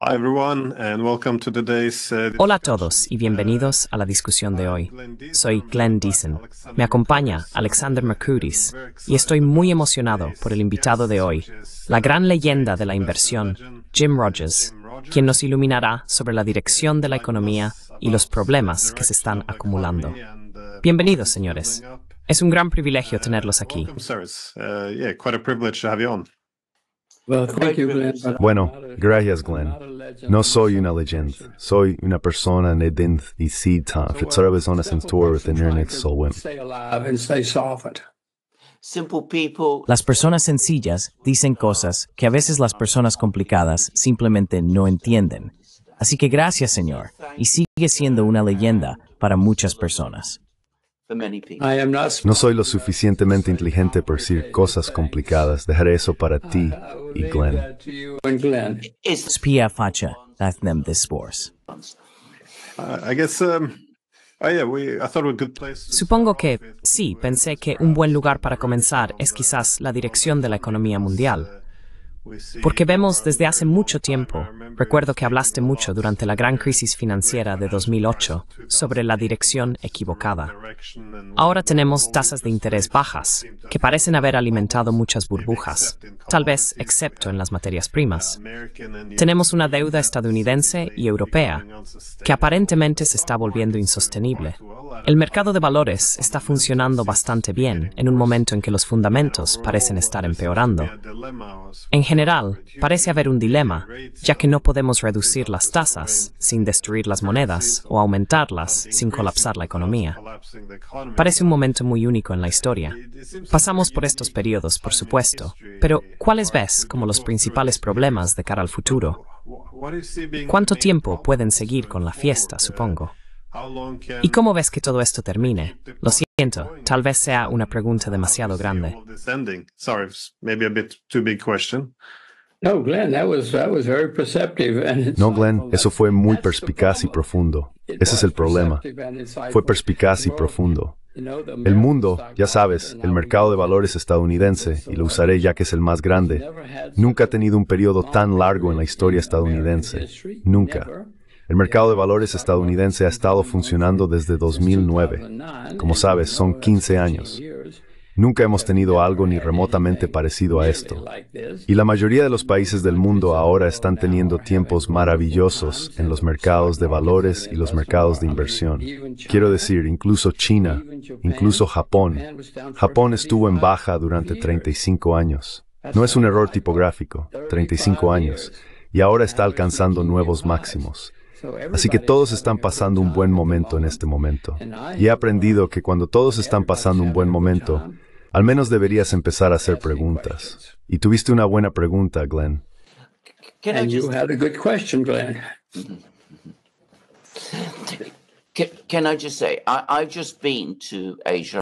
Uh, Hola a todos y bienvenidos a la discusión de hoy. Soy Glenn Deason. Me acompaña Alexander mercuris y estoy muy emocionado por el invitado de hoy, la gran leyenda de la inversión, Jim Rogers, quien nos iluminará sobre la dirección de la economía y los problemas que se están acumulando. Bienvenidos, señores. Es un gran privilegio tenerlos aquí. Bueno, gracias Glenn. No soy una leyenda, soy una persona en y uh, Las personas sencillas dicen cosas que a veces las personas complicadas simplemente no entienden. Así que gracias Señor, y sigue siendo una leyenda para muchas personas. No soy lo suficientemente inteligente para decir cosas complicadas. Dejaré eso para uh, ti y Glenn. Supongo que sí, pensé que un buen lugar para comenzar es quizás la dirección de la economía mundial. Pues Porque vemos desde hace mucho tiempo, recuerdo que hablaste mucho durante la gran crisis financiera de 2008 sobre la dirección equivocada. Ahora tenemos tasas de interés bajas, que parecen haber alimentado muchas burbujas, tal vez excepto en las uh, materias primas. Tenemos una deuda estadounidense y europea, que aparentemente se está volviendo insostenible. El mercado de valores está funcionando bastante bien en un momento en que los fundamentos parecen estar empeorando. En general, general, parece haber un dilema, ya que no podemos reducir las tasas sin destruir las monedas o aumentarlas sin colapsar la economía. Parece un momento muy único en la historia. Pasamos por estos periodos, por supuesto, pero ¿cuáles ves como los principales problemas de cara al futuro? ¿Cuánto tiempo pueden seguir con la fiesta, supongo? ¿Y cómo ves que todo esto termine? Lo Siento, tal vez sea una pregunta demasiado grande. No, Glenn, eso fue muy perspicaz y profundo. Ese es el problema. Fue perspicaz y profundo. El mundo, ya sabes, el mercado de valores estadounidense, y lo usaré ya que es el más grande, nunca ha tenido un periodo tan largo en la historia estadounidense. Nunca. El mercado de valores estadounidense ha estado funcionando desde 2009. Como sabes, son 15 años. Nunca hemos tenido algo ni remotamente parecido a esto. Y la mayoría de los países del mundo ahora están teniendo tiempos maravillosos en los mercados de valores y los mercados de inversión. Quiero decir, incluso China, incluso Japón. Japón estuvo en baja durante 35 años. No es un error tipográfico, 35 años. Y ahora está alcanzando nuevos máximos. Así que todos están pasando un buen momento en este momento. Y he aprendido que cuando todos están pasando un buen momento, al menos deberías empezar a hacer preguntas. Y tuviste una buena pregunta, Glenn.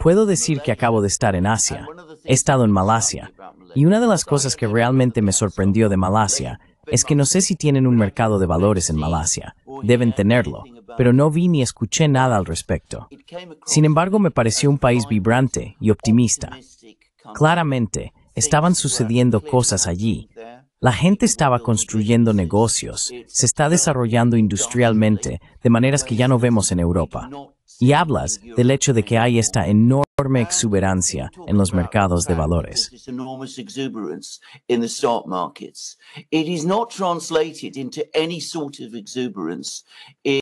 Puedo decir que acabo de estar en Asia. He estado en Malasia. Y una de las cosas que realmente me sorprendió de Malasia es que no sé si tienen un mercado de valores en Malasia. Deben tenerlo, pero no vi ni escuché nada al respecto. Sin embargo, me pareció un país vibrante y optimista. Claramente, estaban sucediendo cosas allí. La gente estaba construyendo negocios, se está desarrollando industrialmente de maneras que ya no vemos en Europa. Y hablas del hecho de que hay esta enorme enorme exuberancia en los mercados de valores.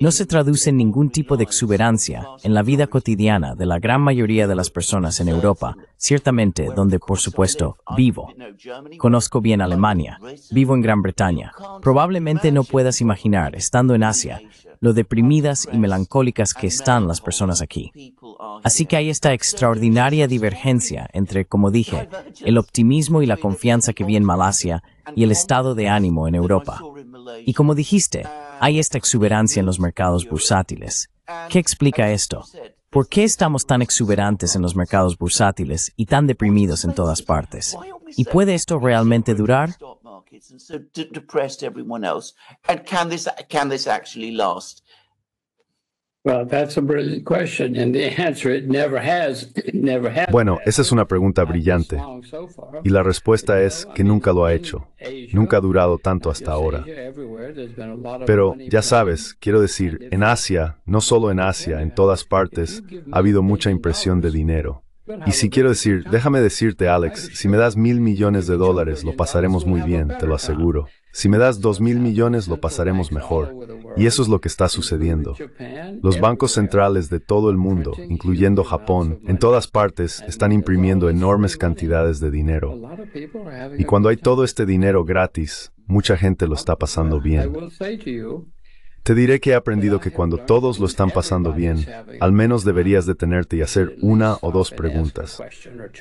No se traduce ningún tipo de exuberancia en la vida cotidiana de la gran mayoría de las personas en Europa, ciertamente donde, por supuesto, vivo. Conozco bien Alemania, vivo en Gran Bretaña. Probablemente no puedas imaginar, estando en Asia, lo deprimidas y melancólicas que están las personas aquí. Así que hay esta extraordinaria divergencia entre, como dije, el optimismo y la confianza que vi en Malasia y el estado de ánimo en Europa. Y como dijiste, hay esta exuberancia en los mercados bursátiles. ¿Qué explica esto? ¿Por qué estamos tan exuberantes en los mercados bursátiles y tan deprimidos en todas partes? ¿Y puede esto realmente durar? Bueno, esa es una pregunta brillante. Y la respuesta es que nunca lo ha hecho. Nunca ha durado tanto hasta ahora. Pero ya sabes, quiero decir, en Asia, no solo en Asia, en todas partes, ha habido mucha impresión de dinero. Y si quiero decir, déjame decirte, Alex, si me das mil millones de dólares, lo pasaremos muy bien, te lo aseguro. Si me das dos mil millones lo pasaremos mejor. Y eso es lo que está sucediendo. Los bancos centrales de todo el mundo, incluyendo Japón, en todas partes están imprimiendo enormes cantidades de dinero. Y cuando hay todo este dinero gratis, mucha gente lo está pasando bien. Te diré que he aprendido que cuando todos lo están pasando bien, al menos deberías detenerte y hacer una o dos preguntas,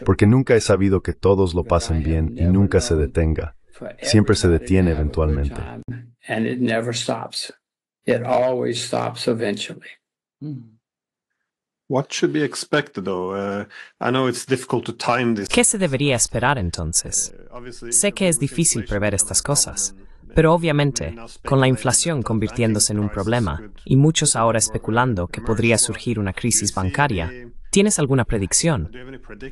porque nunca he sabido que todos lo pasen bien y nunca se detenga siempre se detiene eventualmente. Hmm. Uh, ¿Qué se debería esperar entonces? Uh, sé que es difícil prever estas cosas, pero obviamente, con la inflación convirtiéndose en un problema y muchos ahora especulando que podría surgir una crisis bancaria, ¿Tienes alguna predicción?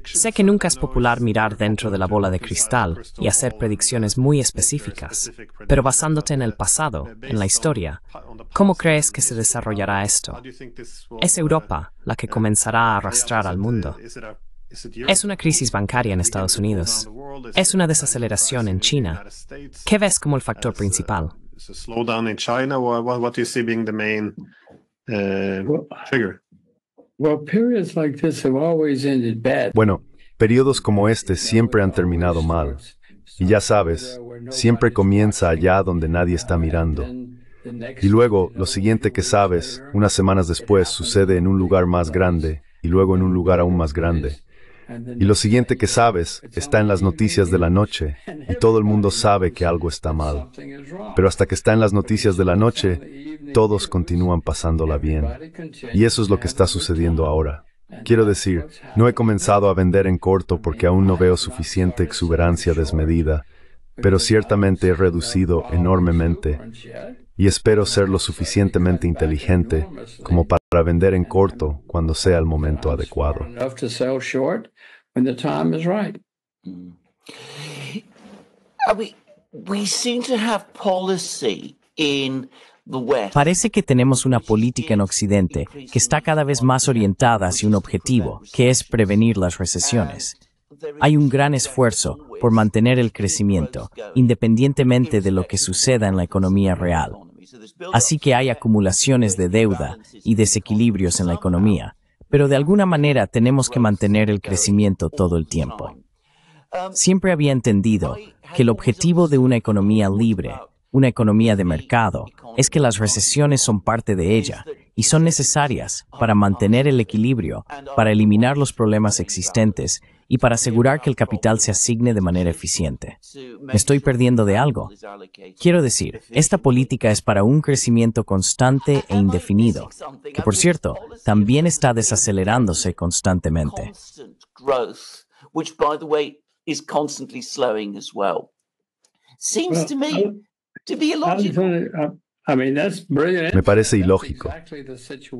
Sé que nunca es popular mirar dentro de la bola de cristal y hacer predicciones muy específicas, pero basándote en el pasado, en la historia, ¿cómo crees que se desarrollará esto? ¿Es Europa la que eh, comenzará a eh, arrastrar al mundo? Es una crisis bancaria en Estados Unidos. Es una desaceleración en China. ¿Qué ves como el factor principal? Bueno, periodos como este siempre han terminado mal. Y ya sabes, siempre comienza allá donde nadie está mirando. Y luego, lo siguiente que sabes, unas semanas después, sucede en un lugar más grande y luego en un lugar aún más grande. Y lo siguiente que sabes está en las noticias de la noche y todo el mundo sabe que algo está mal. Pero hasta que está en las noticias de la noche, todos continúan pasándola bien. Y eso es lo que está sucediendo ahora. Quiero decir, no he comenzado a vender en corto porque aún no veo suficiente exuberancia desmedida, pero ciertamente he reducido enormemente y espero ser lo suficientemente inteligente como para vender en corto cuando sea el momento adecuado. Mm. Parece que tenemos una política en Occidente que está cada vez más orientada hacia un objetivo, que es prevenir las recesiones. Hay un gran esfuerzo por mantener el crecimiento, independientemente de lo que suceda en la economía real. Así que hay acumulaciones de deuda y desequilibrios en la economía, pero de alguna manera tenemos que mantener el crecimiento todo el tiempo. Siempre había entendido que el objetivo de una economía libre, una economía de mercado, es que las recesiones son parte de ella y son necesarias para mantener el equilibrio, para eliminar los problemas existentes y para asegurar que el capital se asigne de manera eficiente. estoy perdiendo de algo. Quiero decir, esta política es para un crecimiento constante e indefinido, que por cierto, también está desacelerándose constantemente. Me parece ilógico.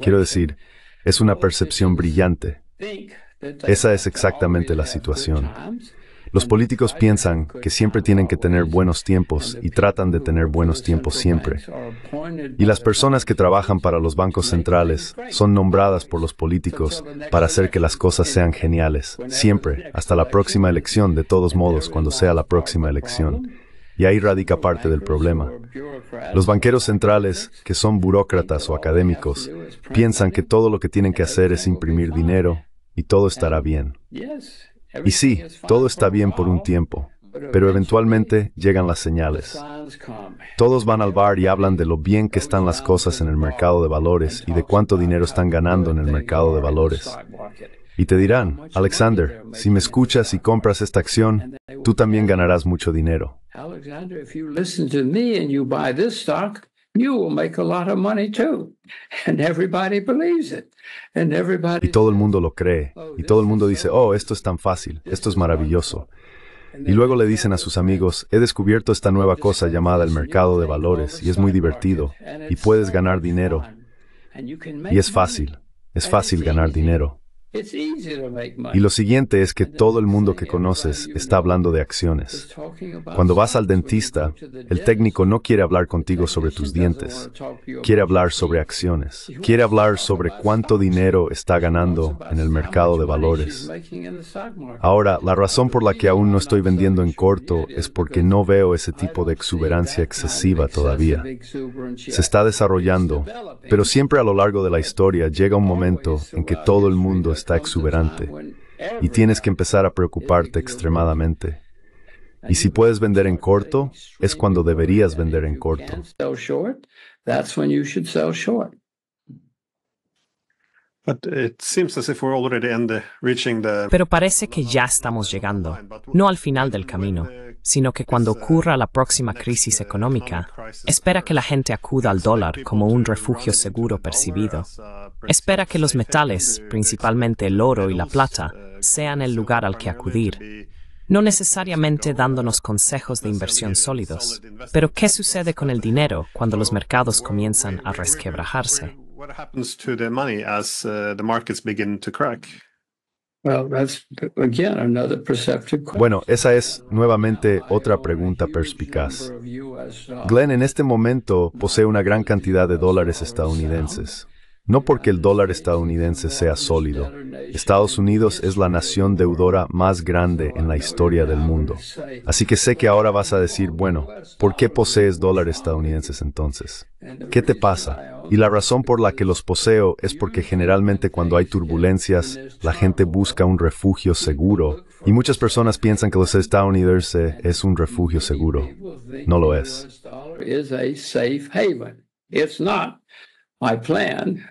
Quiero decir, es una percepción brillante. Esa es exactamente la situación. Los políticos piensan que siempre tienen que tener buenos tiempos y tratan de tener buenos tiempos siempre. Y las personas que trabajan para los bancos centrales son nombradas por los políticos para hacer que las cosas sean geniales, siempre, hasta la próxima elección, de todos modos, cuando sea la próxima elección. Y ahí radica parte del problema. Los banqueros centrales, que son burócratas o académicos, piensan que todo lo que tienen que hacer es imprimir dinero y todo estará bien. Y sí, todo está bien por un tiempo, pero eventualmente llegan las señales. Todos van al bar y hablan de lo bien que están las cosas en el mercado de valores y de cuánto dinero están ganando en el mercado de valores. Y te dirán, Alexander, si me escuchas y compras esta acción, tú también ganarás mucho dinero. Y todo el mundo lo cree. Oh, y todo el mundo dice, oh, esto es tan fácil, esto es maravilloso. Y luego le dicen a sus amigos, he descubierto esta nueva cosa llamada el mercado de valores y es muy divertido y puedes ganar dinero. Y es fácil, es fácil ganar dinero. Y lo siguiente es que todo el mundo que conoces está hablando de acciones. Cuando vas al dentista, el técnico no quiere hablar contigo sobre tus dientes, quiere hablar sobre acciones, quiere hablar sobre cuánto dinero está ganando en el mercado de valores. Ahora, la razón por la que aún no estoy vendiendo en corto es porque no veo ese tipo de exuberancia excesiva todavía. Se está desarrollando, pero siempre a lo largo de la historia llega un momento en que todo el mundo está está exuberante y tienes que empezar a preocuparte extremadamente. Y si puedes vender en corto, es cuando deberías vender en corto. Pero parece que ya estamos llegando, no al final del camino, sino que cuando uh, ocurra la próxima crisis uh, económica, espera uh, que la gente acuda al dólar como un refugio seguro percibido. Espera que los metales, principalmente el oro y la plata, sean el lugar al que acudir, no necesariamente dándonos consejos de inversión sólidos. Pero ¿qué sucede con el dinero cuando los mercados comienzan a resquebrajarse? Bueno, esa es nuevamente otra pregunta perspicaz. Glenn en este momento posee una gran cantidad de dólares estadounidenses no porque el dólar estadounidense sea sólido. Estados Unidos es la nación deudora más grande en la historia del mundo. Así que sé que ahora vas a decir, bueno, ¿por qué posees dólares estadounidenses entonces? ¿Qué te pasa? Y la razón por la que los poseo es porque generalmente cuando hay turbulencias, la gente busca un refugio seguro y muchas personas piensan que los estadounidenses eh, es un refugio seguro. No lo es. My plan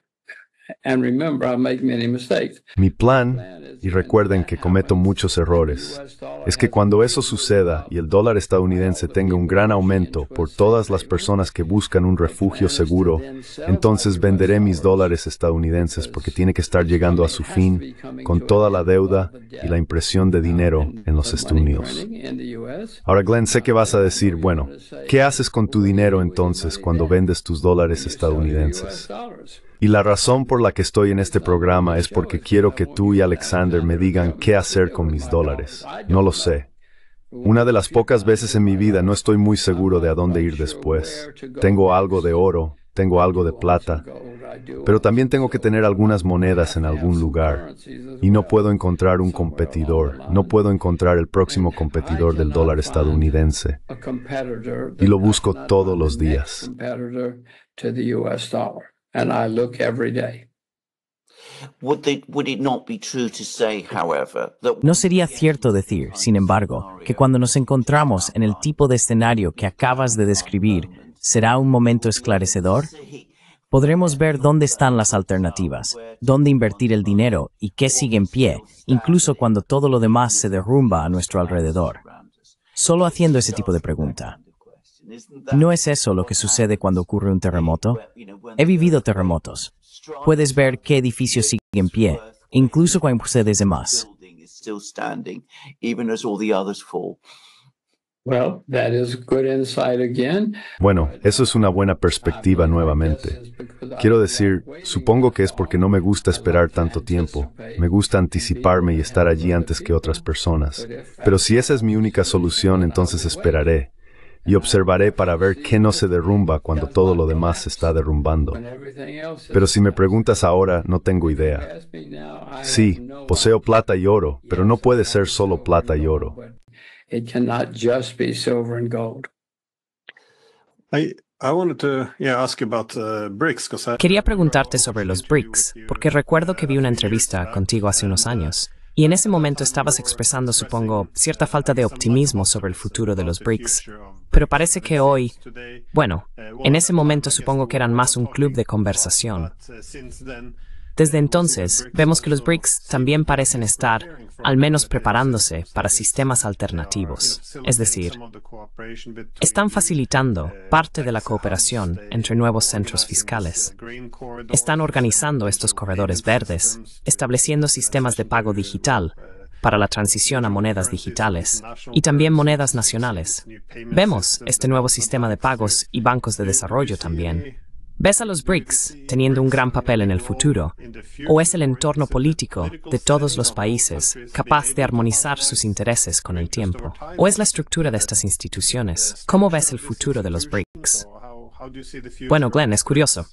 mi plan, y recuerden que cometo muchos errores, es que cuando eso suceda y el dólar estadounidense tenga un gran aumento por todas las personas que buscan un refugio seguro, entonces venderé mis dólares estadounidenses porque tiene que estar llegando a su fin con toda la deuda y la impresión de dinero en los Estados Unidos. Ahora Glenn, sé que vas a decir, bueno, ¿qué haces con tu dinero entonces cuando vendes tus dólares estadounidenses? Y la razón por la que estoy en este programa es porque quiero que tú y Alexander me digan qué hacer con mis dólares. No lo sé. Una de las pocas veces en mi vida no estoy muy seguro de a dónde ir después. Tengo algo de oro, tengo algo de plata, pero también tengo que tener algunas monedas en algún lugar. Y no puedo encontrar un competidor, no puedo encontrar el próximo competidor del dólar estadounidense. Y lo busco todos los días. No sería cierto decir, sin embargo, que cuando nos encontramos en el tipo de escenario que acabas de describir, será un momento esclarecedor. Podremos ver dónde están las alternativas, dónde invertir el dinero y qué sigue en pie, incluso cuando todo lo demás se derrumba a nuestro alrededor. Solo haciendo ese tipo de pregunta. ¿No es eso lo que sucede cuando ocurre un terremoto? He vivido terremotos. Puedes ver qué edificio sigue en pie, incluso cuando sucede más. Bueno, eso es una buena perspectiva nuevamente. Quiero decir, supongo que es porque no me gusta esperar tanto tiempo. Me gusta anticiparme y estar allí antes que otras personas. Pero si esa es mi única solución, entonces esperaré y observaré para ver qué no se derrumba cuando todo lo demás se está derrumbando. Pero si me preguntas ahora, no tengo idea. Sí, poseo plata y oro, pero no puede ser solo plata y oro. Quería preguntarte sobre los BRICS, porque recuerdo que vi una entrevista contigo hace unos años y en ese momento estabas expresando, supongo, cierta falta de optimismo sobre el futuro de los BRICS. Pero parece que hoy, bueno, en ese momento supongo que eran más un club de conversación. Desde entonces, vemos que los BRICS también parecen estar, al menos preparándose, para sistemas alternativos. Es decir, están facilitando parte de la cooperación entre nuevos centros fiscales. Están organizando estos corredores verdes, estableciendo sistemas de pago digital para la transición a monedas digitales y también monedas nacionales. Vemos este nuevo sistema de pagos y bancos de desarrollo también ¿Ves a los BRICS teniendo un gran papel en el futuro? ¿O es el entorno político de todos los países capaz de armonizar sus intereses con el tiempo? ¿O es la estructura de estas instituciones? ¿Cómo ves el futuro de los BRICS? Bueno, Glenn, es curioso.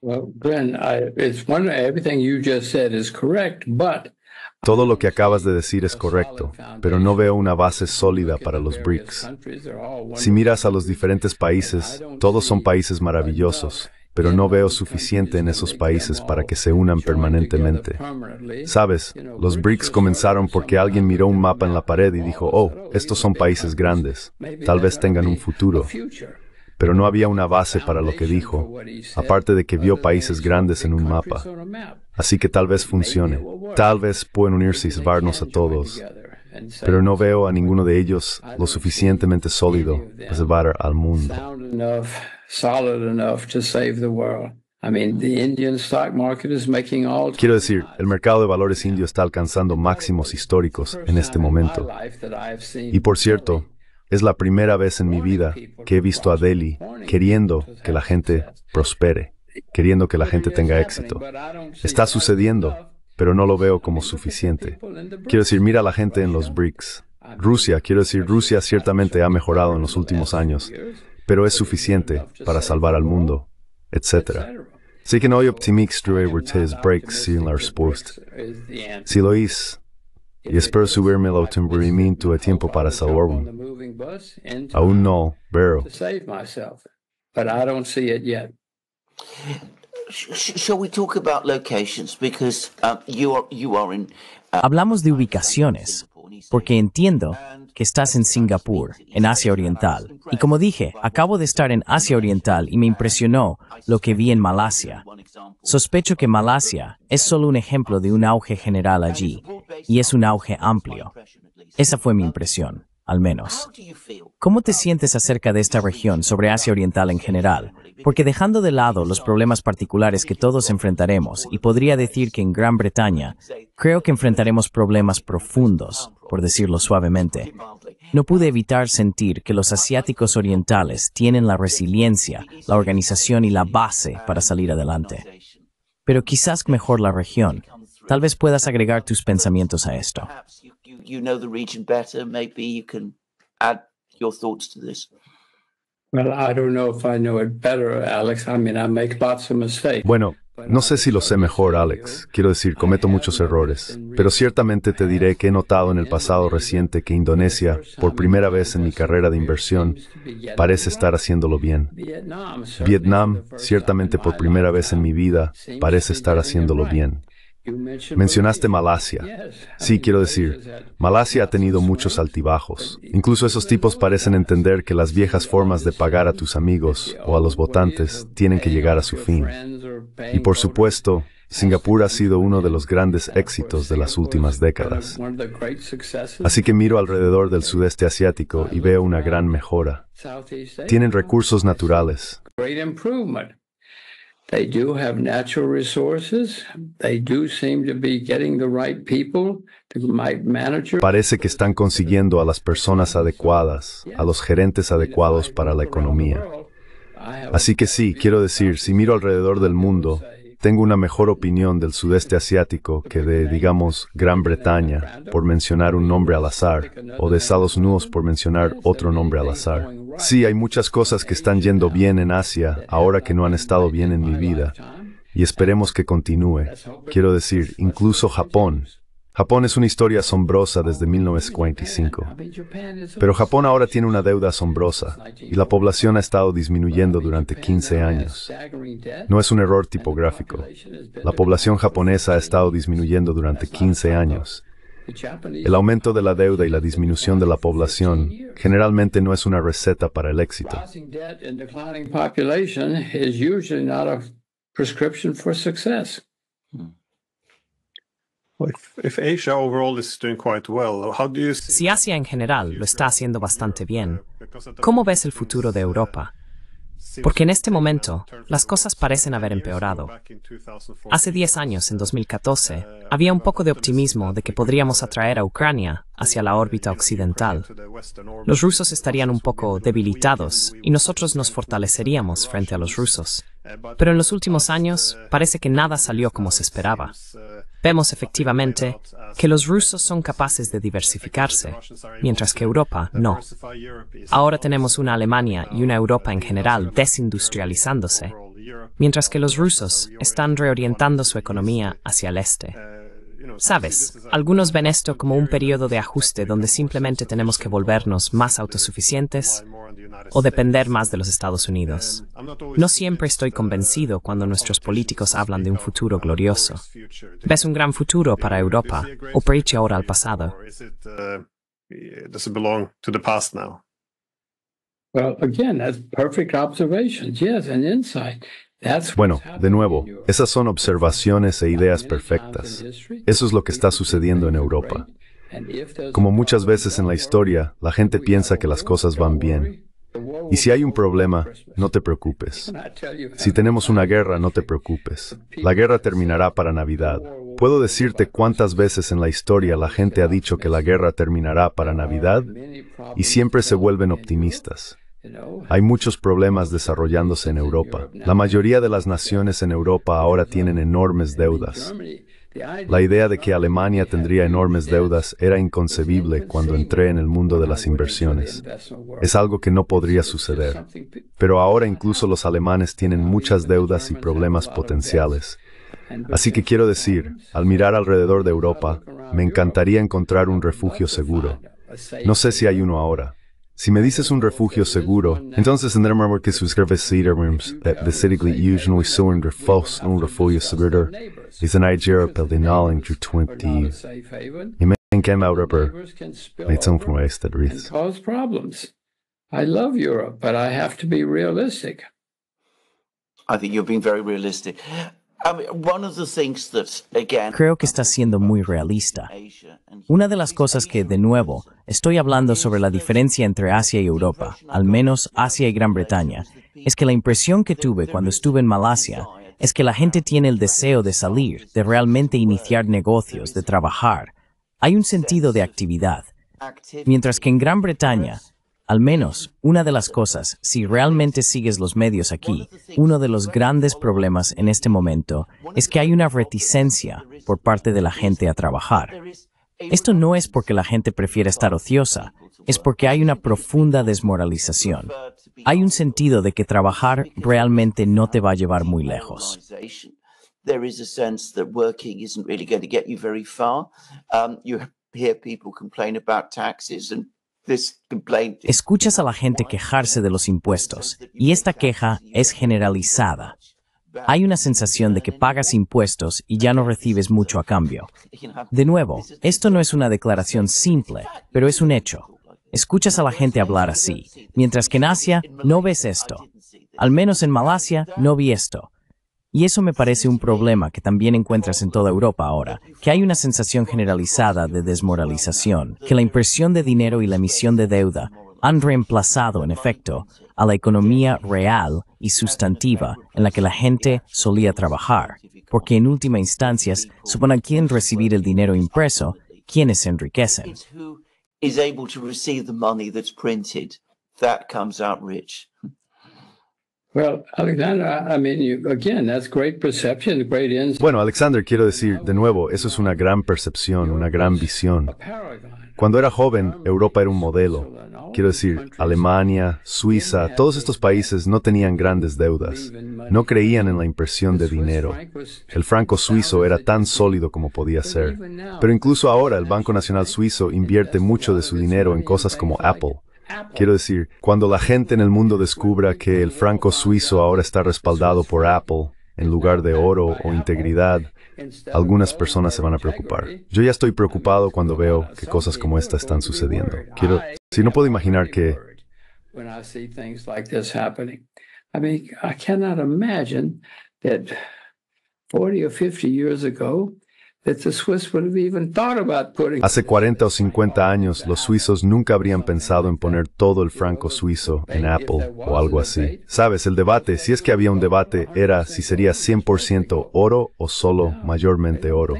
Well, Glenn, I, it's one, everything you just said is correct, but todo lo que acabas de decir es correcto, pero no veo una base sólida para los BRICS. Si miras a los diferentes países, todos son países maravillosos, pero no veo suficiente en esos países para que se unan permanentemente. Sabes, los BRICS comenzaron porque alguien miró un mapa en la pared y dijo, oh, estos son países grandes, tal vez tengan un futuro pero no había una base para lo que dijo, aparte de que vio países grandes en un mapa. Así que tal vez funcione, tal vez pueden unirse y salvarnos a todos, pero no veo a ninguno de ellos lo suficientemente sólido para salvar al mundo. Quiero decir, el mercado de valores indio está alcanzando máximos históricos en este momento. Y por cierto, es la primera vez en mi vida que he visto a Delhi queriendo que la gente prospere, queriendo que la gente tenga éxito. Está sucediendo, pero no lo veo como suficiente. Quiero decir, mira a la gente en los BRICS. Rusia, quiero decir, Rusia ciertamente ha mejorado en los últimos años, pero es suficiente para salvar al mundo, etc. que Si lo y espero subirme al a tiempo para salvarme. Aún no, pero... Hablamos de ubicaciones, porque entiendo que estás en Singapur, en Asia Oriental. Y como dije, acabo de estar en Asia Oriental y me impresionó lo que vi en Malasia. Sospecho que Malasia es solo un ejemplo de un auge general allí, y es un auge amplio. Esa fue mi impresión, al menos. ¿Cómo te sientes acerca de esta región sobre Asia Oriental en general? Porque dejando de lado los problemas particulares que todos enfrentaremos, y podría decir que en Gran Bretaña, creo que enfrentaremos problemas profundos, por decirlo suavemente. No pude evitar sentir que los asiáticos orientales tienen la resiliencia, la organización y la base para salir adelante. Pero quizás mejor la región, Tal vez puedas agregar tus pensamientos a esto. Bueno, no sé si lo sé mejor, Alex. Quiero decir, cometo muchos errores, pero ciertamente te diré que he notado en el pasado reciente que Indonesia, por primera vez en mi carrera de inversión, parece estar haciéndolo bien. Vietnam, ciertamente por primera vez en mi vida, parece estar haciéndolo bien. Mencionaste Malasia. Sí, quiero decir, Malasia ha tenido muchos altibajos. Incluso esos tipos parecen entender que las viejas formas de pagar a tus amigos o a los votantes tienen que llegar a su fin. Y por supuesto, Singapur ha sido uno de los grandes éxitos de las últimas décadas. Así que miro alrededor del sudeste asiático y veo una gran mejora. Tienen recursos naturales, Parece que están consiguiendo a las personas adecuadas, a los gerentes adecuados para la economía. Así que sí, quiero decir, si miro alrededor del mundo, tengo una mejor opinión del sudeste asiático que de, digamos, Gran Bretaña, por mencionar un nombre al azar, o de Estados Unidos por mencionar otro nombre al azar. Sí, hay muchas cosas que están yendo bien en Asia ahora que no han estado bien en mi vida, y esperemos que continúe. Quiero decir, incluso Japón, Japón es una historia asombrosa desde 1945, pero Japón ahora tiene una deuda asombrosa y la población ha estado disminuyendo durante 15 años. No es un error tipográfico. La población japonesa ha estado disminuyendo durante 15 años. El aumento de la deuda y la disminución de la población generalmente no es una receta para el éxito. Si Asia en general lo está haciendo bastante bien, ¿cómo ves el futuro de Europa? Porque en este momento las cosas parecen haber empeorado. Hace 10 años, en 2014, había un poco de optimismo de que podríamos atraer a Ucrania hacia la órbita occidental. Los rusos estarían un poco debilitados y nosotros nos fortaleceríamos frente a los rusos. Pero en los últimos años parece que nada salió como se esperaba. Vemos efectivamente que los rusos son capaces de diversificarse, mientras que Europa no. Ahora tenemos una Alemania y una Europa en general desindustrializándose, mientras que los rusos están reorientando su economía hacia el este. Sabes, algunos ven esto como un periodo de ajuste donde simplemente tenemos que volvernos más autosuficientes o depender más de los Estados Unidos. No siempre estoy convencido cuando nuestros políticos hablan de un futuro glorioso. ¿Ves un gran futuro para Europa o preche ahora al pasado? Well, again, perfect yes, insight. Bueno, de nuevo, esas son observaciones e ideas perfectas. Eso es lo que está sucediendo en Europa. Como muchas veces en la historia, la gente piensa que las cosas van bien. Y si hay un problema, no te preocupes. Si tenemos una guerra, no te preocupes. La guerra terminará para Navidad. Puedo decirte cuántas veces en la historia la gente ha dicho que la guerra terminará para Navidad y siempre se vuelven optimistas. Hay muchos problemas desarrollándose en Europa. La mayoría de las naciones en Europa ahora tienen enormes deudas. La idea de que Alemania tendría enormes deudas era inconcebible cuando entré en el mundo de las inversiones. Es algo que no podría suceder. Pero ahora incluso los alemanes tienen muchas deudas y problemas potenciales. Así que quiero decir, al mirar alrededor de Europa, me encantaría encontrar un refugio seguro. No sé si hay uno ahora, Si me dices un refugio seguro, entonces tendré remember que sus cedar rooms that the city usually so under false un refugio seguro is an idea pelinal to 20. Y me encanta Europa, me son from Cause problems. I love Europe, but I have to be realistic. I think you're being very realistic. Creo que está siendo muy realista. Una de las cosas que, de nuevo, estoy hablando sobre la diferencia entre Asia y Europa, al menos Asia y Gran Bretaña, es que la impresión que tuve cuando estuve en Malasia es que la gente tiene el deseo de salir, de realmente iniciar negocios, de trabajar. Hay un sentido de actividad. Mientras que en Gran Bretaña, al menos, una de las cosas, si realmente sigues los medios aquí, uno de los grandes problemas en este momento es que hay una reticencia por parte de la gente a trabajar. Esto no es porque la gente prefiere estar ociosa, es porque hay una profunda desmoralización. Hay un sentido de que trabajar realmente no te va a llevar muy lejos. hear people complain about taxes and Escuchas a la gente quejarse de los impuestos y esta queja es generalizada. Hay una sensación de que pagas impuestos y ya no recibes mucho a cambio. De nuevo, esto no es una declaración simple, pero es un hecho. Escuchas a la gente hablar así, mientras que en Asia no ves esto. Al menos en Malasia no vi esto. Y eso me parece un problema que también encuentras en toda Europa ahora, que hay una sensación generalizada de desmoralización, que la impresión de dinero y la emisión de deuda han reemplazado, en efecto, a la economía real y sustantiva en la que la gente solía trabajar, porque en última instancia supone a quien recibir el dinero impreso quienes se enriquecen. Bueno, Alexander, quiero decir, de nuevo, eso es una gran percepción, una gran visión. Cuando era joven, Europa era un modelo. Quiero decir, Alemania, Suiza, todos estos países no tenían grandes deudas. No creían en la impresión de dinero. El franco suizo era tan sólido como podía ser. Pero incluso ahora el Banco Nacional Suizo invierte mucho de su dinero en cosas como Apple. Quiero decir, cuando la gente en el mundo descubra que el franco suizo ahora está respaldado por Apple, en lugar de oro o integridad, algunas personas se van a preocupar. Yo ya estoy preocupado cuando veo que cosas como esta están sucediendo. Quiero, si no puedo imaginar que... Hace 40 o 50 años, los suizos nunca habrían pensado en poner todo el franco suizo en Apple o algo así. Sabes, el debate, si es que había un debate, era si sería 100% oro o solo mayormente oro.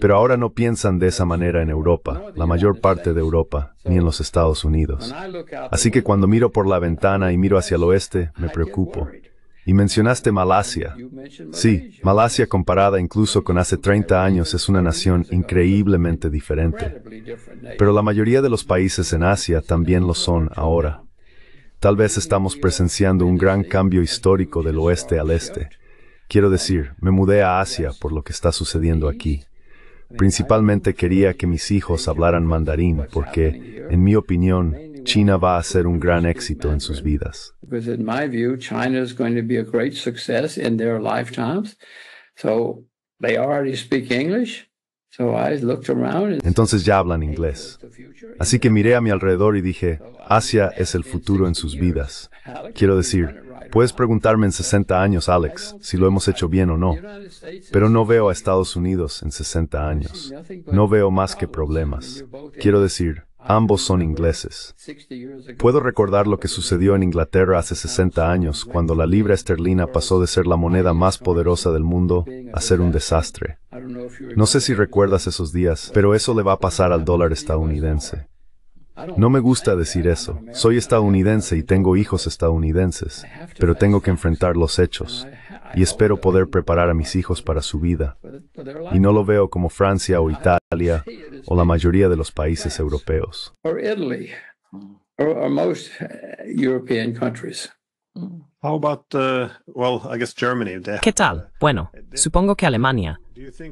Pero ahora no piensan de esa manera en Europa, la mayor parte de Europa, ni en los Estados Unidos. Así que cuando miro por la ventana y miro hacia el oeste, me preocupo. Y mencionaste Malasia. Sí, Malasia comparada incluso con hace 30 años es una nación increíblemente diferente. Pero la mayoría de los países en Asia también lo son ahora. Tal vez estamos presenciando un gran cambio histórico del oeste al este. Quiero decir, me mudé a Asia por lo que está sucediendo aquí. Principalmente quería que mis hijos hablaran mandarín porque, en mi opinión, China va a ser un gran éxito en sus vidas. Entonces ya hablan inglés. Así que miré a mi alrededor y dije, Asia es el futuro en sus vidas. Quiero decir, puedes preguntarme en 60 años, Alex, si lo hemos hecho bien o no, pero no veo a Estados Unidos en 60 años. No veo más que problemas. Quiero decir, Ambos son ingleses. Puedo recordar lo que sucedió en Inglaterra hace 60 años, cuando la libra esterlina pasó de ser la moneda más poderosa del mundo a ser un desastre. No sé si recuerdas esos días, pero eso le va a pasar al dólar estadounidense. No me gusta decir eso. Soy estadounidense y tengo hijos estadounidenses, pero tengo que enfrentar los hechos y espero poder preparar a mis hijos para su vida. Y no lo veo como Francia o Italia o la mayoría de los países europeos. Eh, mm. Uh, ¿Qué tal? Bueno, eh, supongo que Alemania.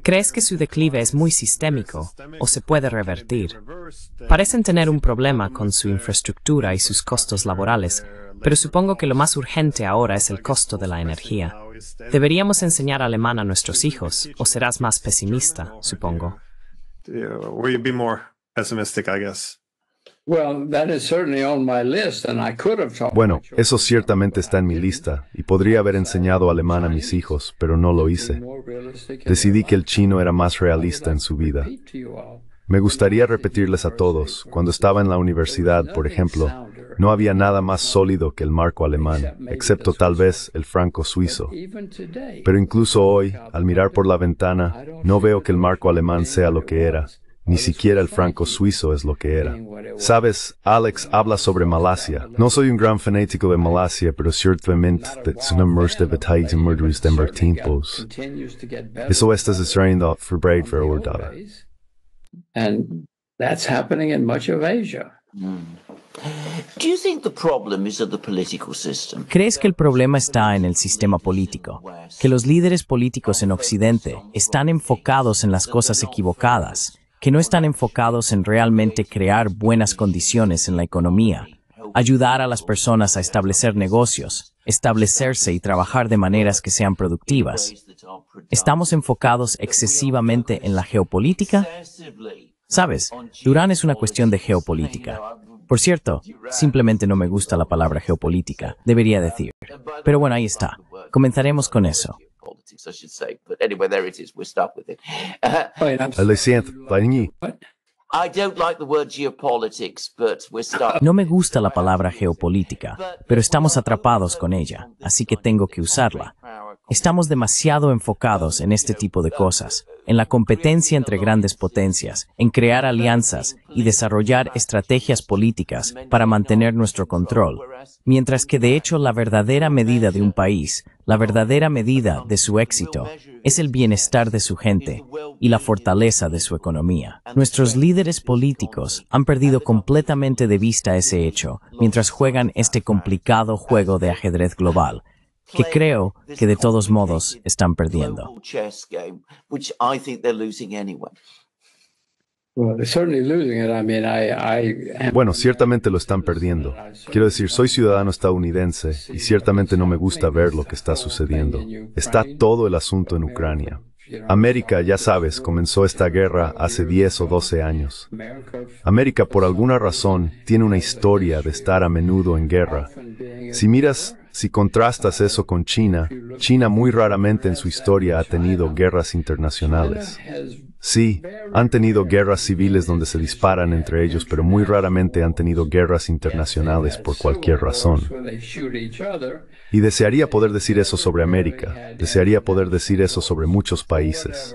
¿Crees que su declive es muy sistémico o se puede revertir? Uh, Parecen tener un problema con su uh, infraestructura y sus costos laborales, pero supongo que lo más urgente ahora es el costo de la energía. Deberíamos enseñar alemán a nuestros hijos, o serás más pesimista, supongo. Bueno, eso ciertamente está en mi lista y podría haber enseñado alemán a mis hijos, pero no lo hice. Decidí que el chino era más realista en su vida. Me gustaría repetirles a todos, cuando estaba en la universidad, por ejemplo, no había nada más sólido que el marco alemán, excepto tal vez el franco suizo. Pero incluso hoy, al mirar por la ventana, no veo que el marco alemán sea lo que era. Ni siquiera el franco suizo es lo que era. Sabes, Alex habla sobre Malasia. No soy un gran fanático de Malasia, pero ciertamente es una merced de batallas y de tiempos. Eso está sucediendo for Ordada. And that's happening in much of Asia. Mm. ¿Crees que el problema está en el sistema político? Que los líderes políticos en Occidente están enfocados en las cosas equivocadas que no están enfocados en realmente crear buenas condiciones en la economía, ayudar a las personas a establecer negocios, establecerse y trabajar de maneras que sean productivas. ¿Estamos enfocados excesivamente en la geopolítica? Sabes, Durán es una cuestión de geopolítica. Por cierto, simplemente no me gusta la palabra geopolítica, debería decir. Pero bueno, ahí está. Comenzaremos con eso politics, I should say. But anyway, there it is. We're stuck with it. I don't like the word geopolitics, but we're stuck. No me gusta la palabra geopolítica, pero estamos atrapados con ella, así que tengo que usarla. Estamos demasiado enfocados en este tipo de cosas, en la competencia entre grandes potencias, en crear alianzas y desarrollar estrategias políticas para mantener nuestro control, mientras que de hecho la verdadera medida de un país, la verdadera medida de su éxito, es el bienestar de su gente y la fortaleza de su economía. Nuestros líderes políticos han perdido completamente de vista ese hecho mientras juegan este complicado juego de ajedrez global que creo que de todos modos están perdiendo. Bueno, ciertamente lo están perdiendo. Quiero decir, soy ciudadano estadounidense y ciertamente no me gusta ver lo que está sucediendo. Está todo el asunto en Ucrania. América, ya sabes, comenzó esta guerra hace 10 o 12 años. América, por alguna razón, tiene una historia de estar a menudo en guerra. Si miras si contrastas eso con China, China muy raramente en su historia ha tenido guerras internacionales. Sí, han tenido guerras civiles donde se disparan entre ellos, pero muy raramente han tenido guerras internacionales por cualquier razón. Y desearía poder decir eso sobre América, desearía poder decir eso sobre muchos países.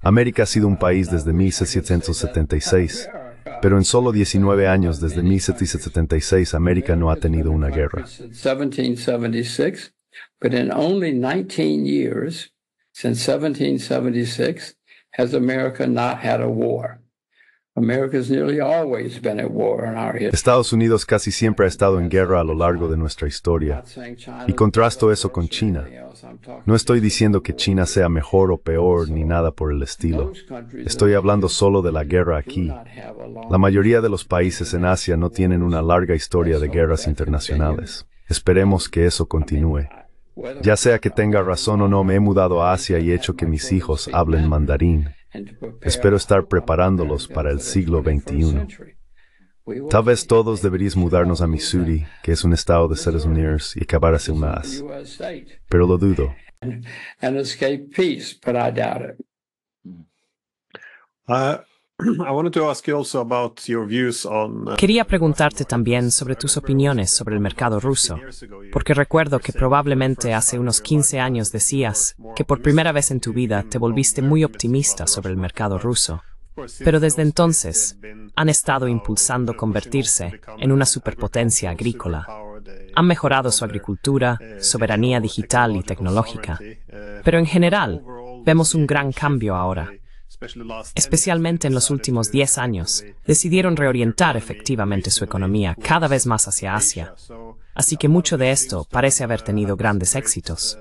América ha sido un país desde 1776 pero en solo 19 años, desde 1776, América no ha tenido una guerra. But in only 19 years, since 1776, has America not had a war. Estados Unidos casi siempre ha estado en guerra a lo largo de nuestra historia. Y contrasto eso con China. No estoy diciendo que China sea mejor o peor ni nada por el estilo. Estoy hablando solo de la guerra aquí. La mayoría de los países en Asia no tienen una larga historia de guerras internacionales. Esperemos que eso continúe. Ya sea que tenga razón o no, me he mudado a Asia y he hecho que mis hijos hablen mandarín. Espero estar preparándolos para el siglo XXI. Tal vez todos deberíamos mudarnos a Missouri, que es un estado de seres Unidos, y acabar así más. Pero lo dudo. Ah, Quería preguntarte también sobre tus opiniones sobre el mercado ruso, porque recuerdo que probablemente hace unos 15 años decías que por primera vez en tu vida te volviste muy optimista sobre el mercado ruso. Pero desde entonces han estado impulsando convertirse en una superpotencia agrícola. Han mejorado su agricultura, soberanía digital y tecnológica. Pero en general, vemos un gran cambio ahora especialmente en los últimos 10 años, decidieron reorientar efectivamente su economía cada vez más hacia Asia. Así que mucho de esto parece haber tenido grandes éxitos.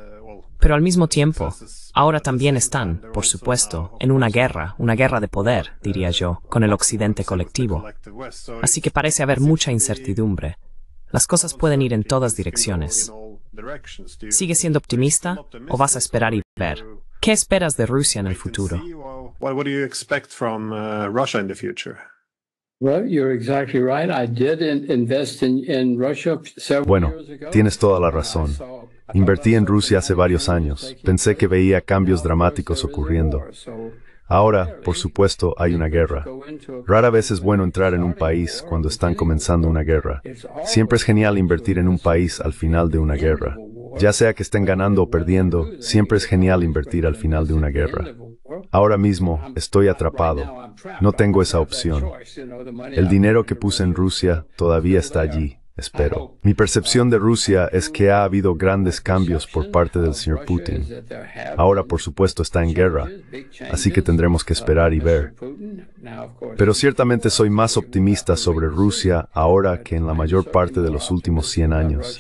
Pero al mismo tiempo, ahora también están, por supuesto, en una guerra, una guerra de poder, diría yo, con el Occidente colectivo. Así que parece haber mucha incertidumbre. Las cosas pueden ir en todas direcciones. ¿Sigues siendo optimista o vas a esperar y ver? ¿Qué esperas de Rusia en el futuro? Bueno, tienes toda la razón. Invertí en Rusia hace varios años. Pensé que veía cambios dramáticos ocurriendo. Ahora, por supuesto, hay una guerra. Rara vez es bueno entrar en un país cuando están comenzando una guerra. Siempre es genial invertir en un país al final de una guerra. Ya sea que estén ganando o perdiendo, siempre es genial invertir al final de una guerra. Ahora mismo estoy atrapado. No tengo esa opción. El dinero que puse en Rusia todavía está allí espero. Mi percepción de Rusia es que ha habido grandes cambios por parte del señor Putin. Ahora, por supuesto, está en guerra, así que tendremos que esperar y ver. Pero ciertamente soy más optimista sobre Rusia ahora que en la mayor parte de los últimos 100 años.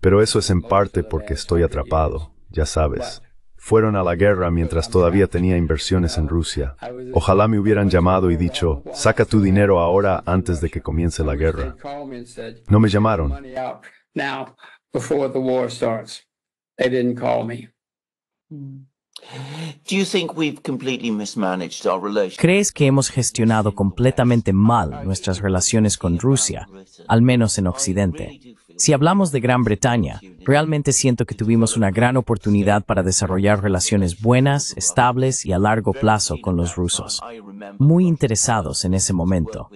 Pero eso es en parte porque estoy atrapado, ya sabes. Fueron a la guerra mientras todavía tenía inversiones en Rusia. Ojalá me hubieran llamado y dicho, saca tu dinero ahora antes de que comience la guerra. No me llamaron. ¿Crees que hemos gestionado completamente mal nuestras relaciones con Rusia, al menos en Occidente? Si hablamos de Gran Bretaña, realmente siento que tuvimos una gran oportunidad para desarrollar relaciones buenas, estables y a largo plazo con los rusos, muy interesados en ese momento.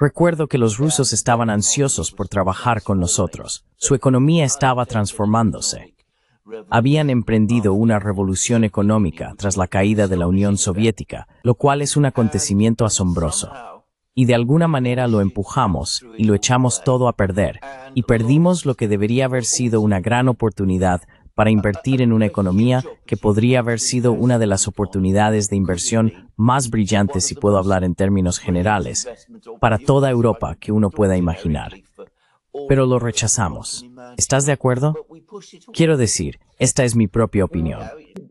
Recuerdo que los rusos estaban ansiosos por trabajar con nosotros. Su economía estaba transformándose. Habían emprendido una revolución económica tras la caída de la Unión Soviética, lo cual es un acontecimiento asombroso y de alguna manera lo empujamos y lo echamos todo a perder, y perdimos lo que debería haber sido una gran oportunidad para invertir en una economía que podría haber sido una de las oportunidades de inversión más brillantes, si puedo hablar en términos generales, para toda Europa que uno pueda imaginar. Pero lo rechazamos. ¿Estás de acuerdo? Quiero decir, esta es mi propia opinión.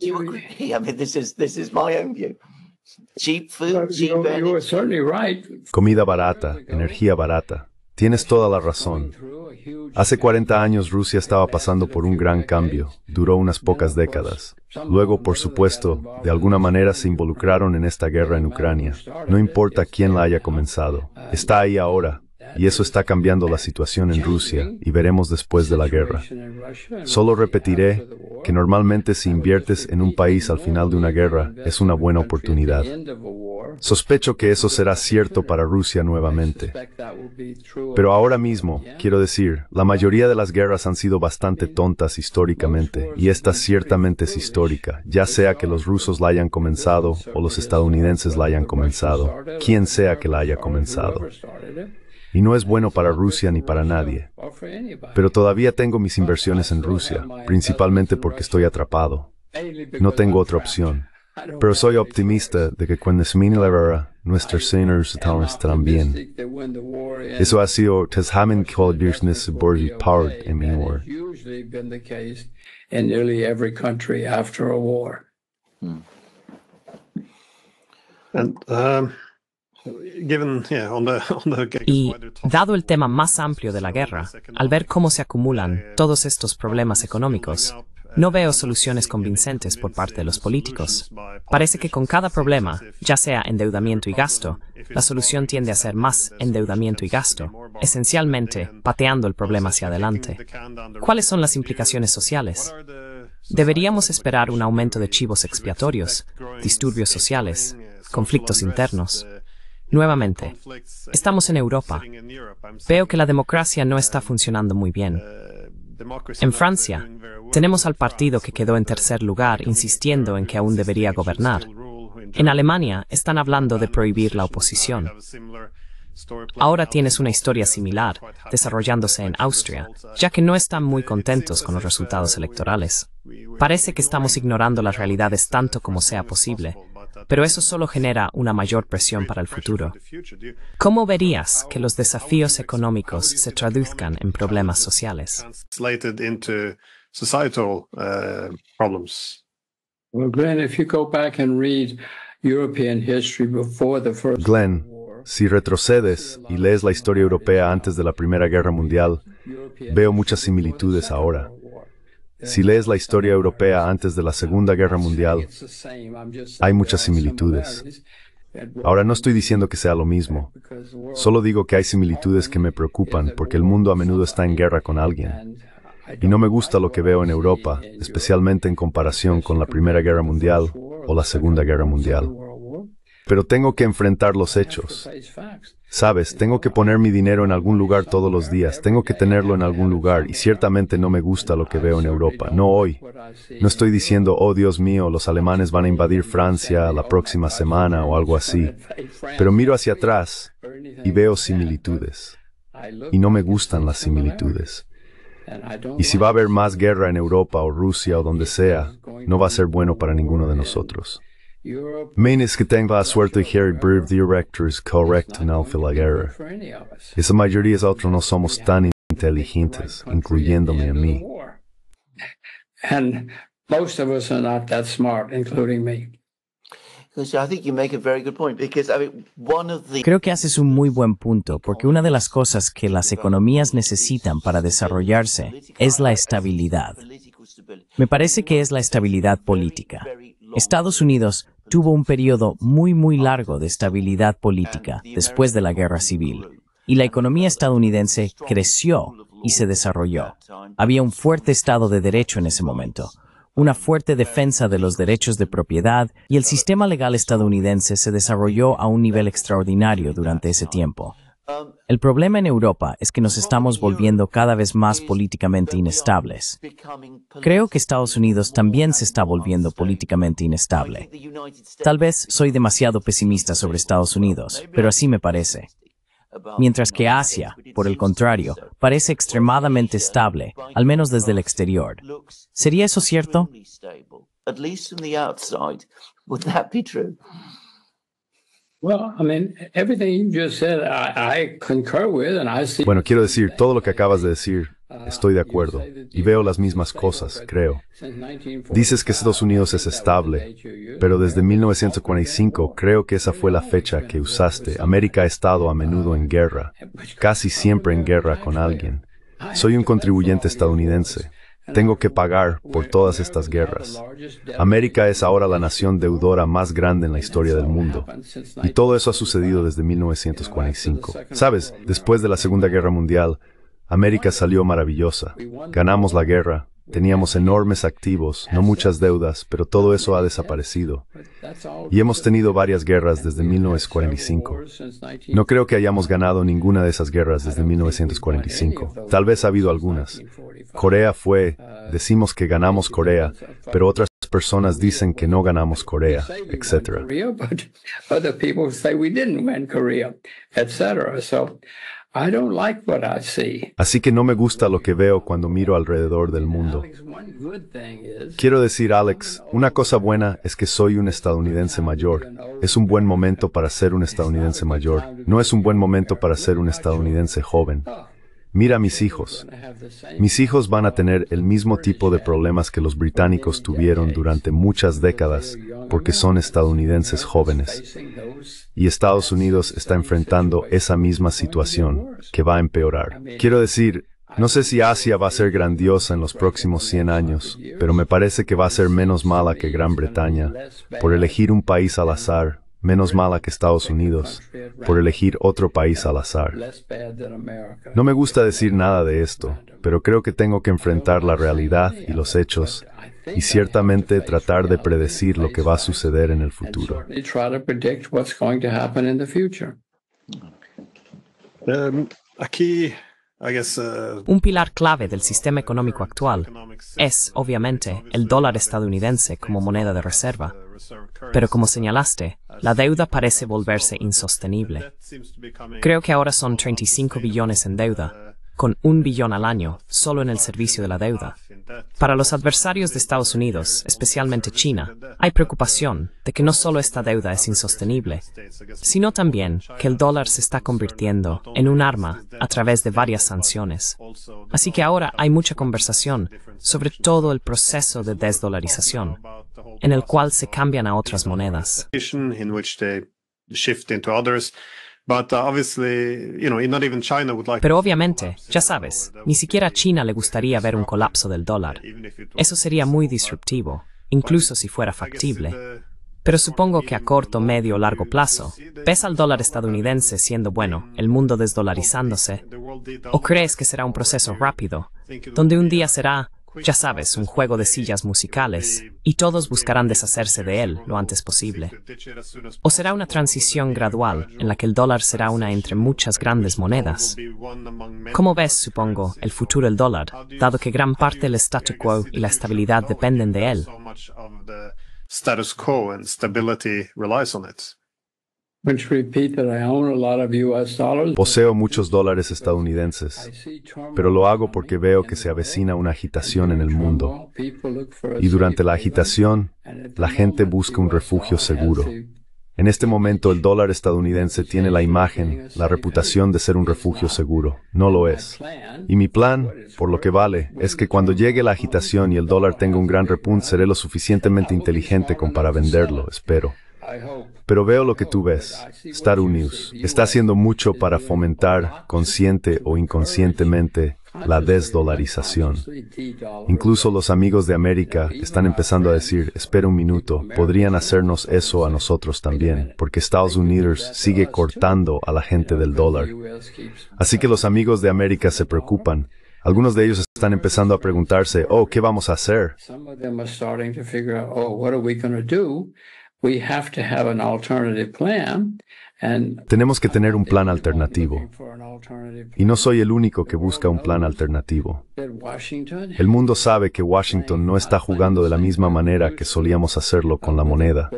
Comida barata, energía barata. Tienes toda la razón. Hace 40 años Rusia estaba pasando por un gran cambio, duró unas pocas décadas. Luego, por supuesto, de alguna manera se involucraron en esta guerra en Ucrania. No importa quién la haya comenzado, está ahí ahora, y eso está cambiando la situación en Rusia y veremos después de la guerra. Solo repetiré que normalmente si inviertes en un país al final de una guerra, es una buena oportunidad. Sospecho que eso será cierto para Rusia nuevamente. Pero ahora mismo, quiero decir, la mayoría de las guerras han sido bastante tontas históricamente, y esta ciertamente es histórica, ya sea que los rusos la hayan comenzado o los estadounidenses la hayan comenzado, quien sea que la haya comenzado y no es bueno para Rusia ni para nadie. Pero todavía tengo mis inversiones en Rusia, principalmente porque estoy atrapado. No tengo otra opción. Pero soy optimista de que cuando se la nuestros señores estarán bien. Eso ha sido power en mi war. Hmm. Um, Y dado el tema más amplio de la guerra, al ver cómo se acumulan eh, todos estos problemas económicos, eh, no veo soluciones convincentes por parte de los políticos. Parece que con cada problema, ya sea endeudamiento y gasto, la solución tiende a ser más endeudamiento y gasto, esencialmente pateando el problema hacia adelante. ¿Cuáles son las implicaciones sociales? Deberíamos esperar un aumento de chivos expiatorios, disturbios sociales, eh, conflictos internos. Nuevamente, estamos en Europa. Veo que la democracia no está funcionando muy bien. En Francia, tenemos al partido que quedó en tercer lugar insistiendo en que aún debería gobernar. En Alemania están hablando de prohibir la oposición. Ahora tienes una historia similar desarrollándose en Austria, ya que no están muy contentos con los resultados electorales. Parece que estamos ignorando las realidades tanto como sea posible, pero eso solo genera una mayor presión para el futuro. ¿Cómo verías que los desafíos económicos se traduzcan en problemas sociales? Uh, Glenn, si retrocedes y lees la historia europea antes de la Primera Guerra Mundial, veo muchas similitudes ahora. Si lees la historia europea antes de la Segunda Guerra Mundial, hay muchas similitudes. Ahora no estoy diciendo que sea lo mismo, solo digo que hay similitudes que me preocupan porque el mundo a menudo está en guerra con alguien. Y no me gusta lo que veo en Europa, especialmente en comparación con la Primera Guerra Mundial o la Segunda Guerra Mundial. Pero tengo que enfrentar los hechos. Sabes, tengo que poner mi dinero en algún lugar todos los días, tengo que tenerlo en algún lugar y ciertamente no me gusta lo que veo en Europa, no hoy. No estoy diciendo, oh Dios mío, los alemanes van a invadir Francia la próxima semana o algo así, pero miro hacia atrás y veo similitudes y no me gustan las similitudes. Y si va a haber más guerra en Europa o Rusia o donde sea, no va a ser bueno para ninguno de nosotros. Means que tengo la suerte de Harry correcto la guerra. Esa mayoría de nosotros no somos tan inteligentes, incluyéndome a mí. And Creo que haces un muy buen punto, porque una de las cosas que las economías necesitan para desarrollarse es la estabilidad. Me parece que es la estabilidad política. Estados Unidos tuvo un periodo muy muy largo de estabilidad política después de la guerra civil, y la economía estadounidense creció y se desarrolló. Había un fuerte Estado de Derecho en ese momento, una fuerte defensa de los derechos de propiedad y el sistema legal estadounidense se desarrolló a un nivel extraordinario durante ese tiempo. El problema en Europa es que nos estamos volviendo cada vez más políticamente inestables. Creo que Estados Unidos también se está volviendo políticamente inestable. Tal vez soy demasiado pesimista sobre Estados Unidos, pero así me parece. Mientras que Asia, por el contrario, parece extremadamente estable, al menos desde el exterior. ¿Sería eso cierto? Bueno, quiero decir, todo lo que acabas de decir, uh, estoy de acuerdo. Y veo las mismas cosas, creo. Dices que Estados Unidos es estable, pero desde 1945 creo que esa fue la fecha que usaste. América ha estado a menudo en guerra, casi siempre en guerra con alguien. Soy un contribuyente estadounidense. Tengo que pagar por todas estas guerras. América es ahora la nación deudora más grande en la historia del mundo. Y todo eso ha sucedido desde 1945. Sabes, después de la Segunda Guerra Mundial, América salió maravillosa. Ganamos la guerra, Teníamos enormes activos, no muchas deudas, pero todo eso ha desaparecido. Y hemos tenido varias guerras desde 1945. No creo que hayamos ganado ninguna de esas guerras desde 1945. Tal vez ha habido algunas, Corea fue, ah, decimos que ganamos Corea, pero otras personas dicen que no ganamos Corea, etc. Así que no me gusta lo que veo cuando miro alrededor del mundo. Quiero decir, Alex, una cosa buena es que soy un estadounidense mayor. Es un buen momento para ser un estadounidense mayor. No es un buen momento para ser un estadounidense joven. Mira mis hijos. Mis hijos van a tener el mismo tipo de problemas que los británicos tuvieron durante muchas décadas porque son estadounidenses jóvenes. Y Estados Unidos está enfrentando esa misma situación que va a empeorar. Quiero decir, no sé si Asia va a ser grandiosa en los próximos 100 años, pero me parece que va a ser menos mala que Gran Bretaña por elegir un país al azar menos mala que Estados Unidos, por elegir otro país al azar. No me gusta decir nada de esto, pero creo que tengo que enfrentar la realidad y los hechos y ciertamente tratar de predecir lo que va a suceder en el futuro. Um, uh, un pilar clave del sistema económico actual es, obviamente, el dólar estadounidense como moneda de reserva. Pero como señalaste, la deuda parece volverse insostenible. Creo que ahora son 35 billones en deuda, con un billón al año solo en el servicio de la deuda. Para los adversarios de Estados Unidos, especialmente China, hay preocupación de que no solo esta deuda es insostenible, sino también que el dólar se está convirtiendo en un arma a través de varias sanciones. Así que ahora hay mucha conversación sobre todo el proceso de desdolarización, en el cual se cambian a otras monedas. Uh, Pero obviamente, ya sabes, ni siquiera a China le gustaría ver un colapso del dólar. Eso sería muy disruptivo, incluso si fuera factible. Pero supongo que a corto, medio o largo plazo, ¿ves al dólar estadounidense siendo bueno, el mundo desdolarizándose? ¿O crees que será un proceso rápido, donde un día será, ya sabes, un juego de sillas musicales, y todos buscarán deshacerse de él lo antes posible. O será una transición gradual en la que el dólar será una entre muchas grandes monedas. ¿Cómo ves, supongo, el futuro del dólar, dado que gran parte del status quo y la estabilidad dependen de él. Poseo muchos dólares estadounidenses, pero lo hago porque veo que se avecina una agitación en el mundo. Y durante la agitación, la gente busca un refugio seguro. En este momento el dólar estadounidense tiene la imagen, la reputación de ser un refugio seguro. No lo es. Y mi plan, por lo que vale, es que cuando llegue la agitación y el dólar tenga un gran repunt, seré lo suficientemente inteligente como para venderlo, espero. Pero veo lo que tú ves. Star News está haciendo mucho para fomentar, consciente o inconscientemente, la desdolarización. Incluso los amigos de América están empezando a decir, espera un minuto, podrían hacernos eso a nosotros también, porque Estados Unidos sigue cortando a la gente del dólar. Así que los amigos de América se preocupan. Algunos de ellos están empezando a preguntarse, oh, ¿qué vamos a hacer? Tenemos que tener un plan alternativo. Y no soy el único que busca un plan alternativo. El mundo sabe que Washington no está jugando de la misma manera que solíamos hacerlo con la moneda.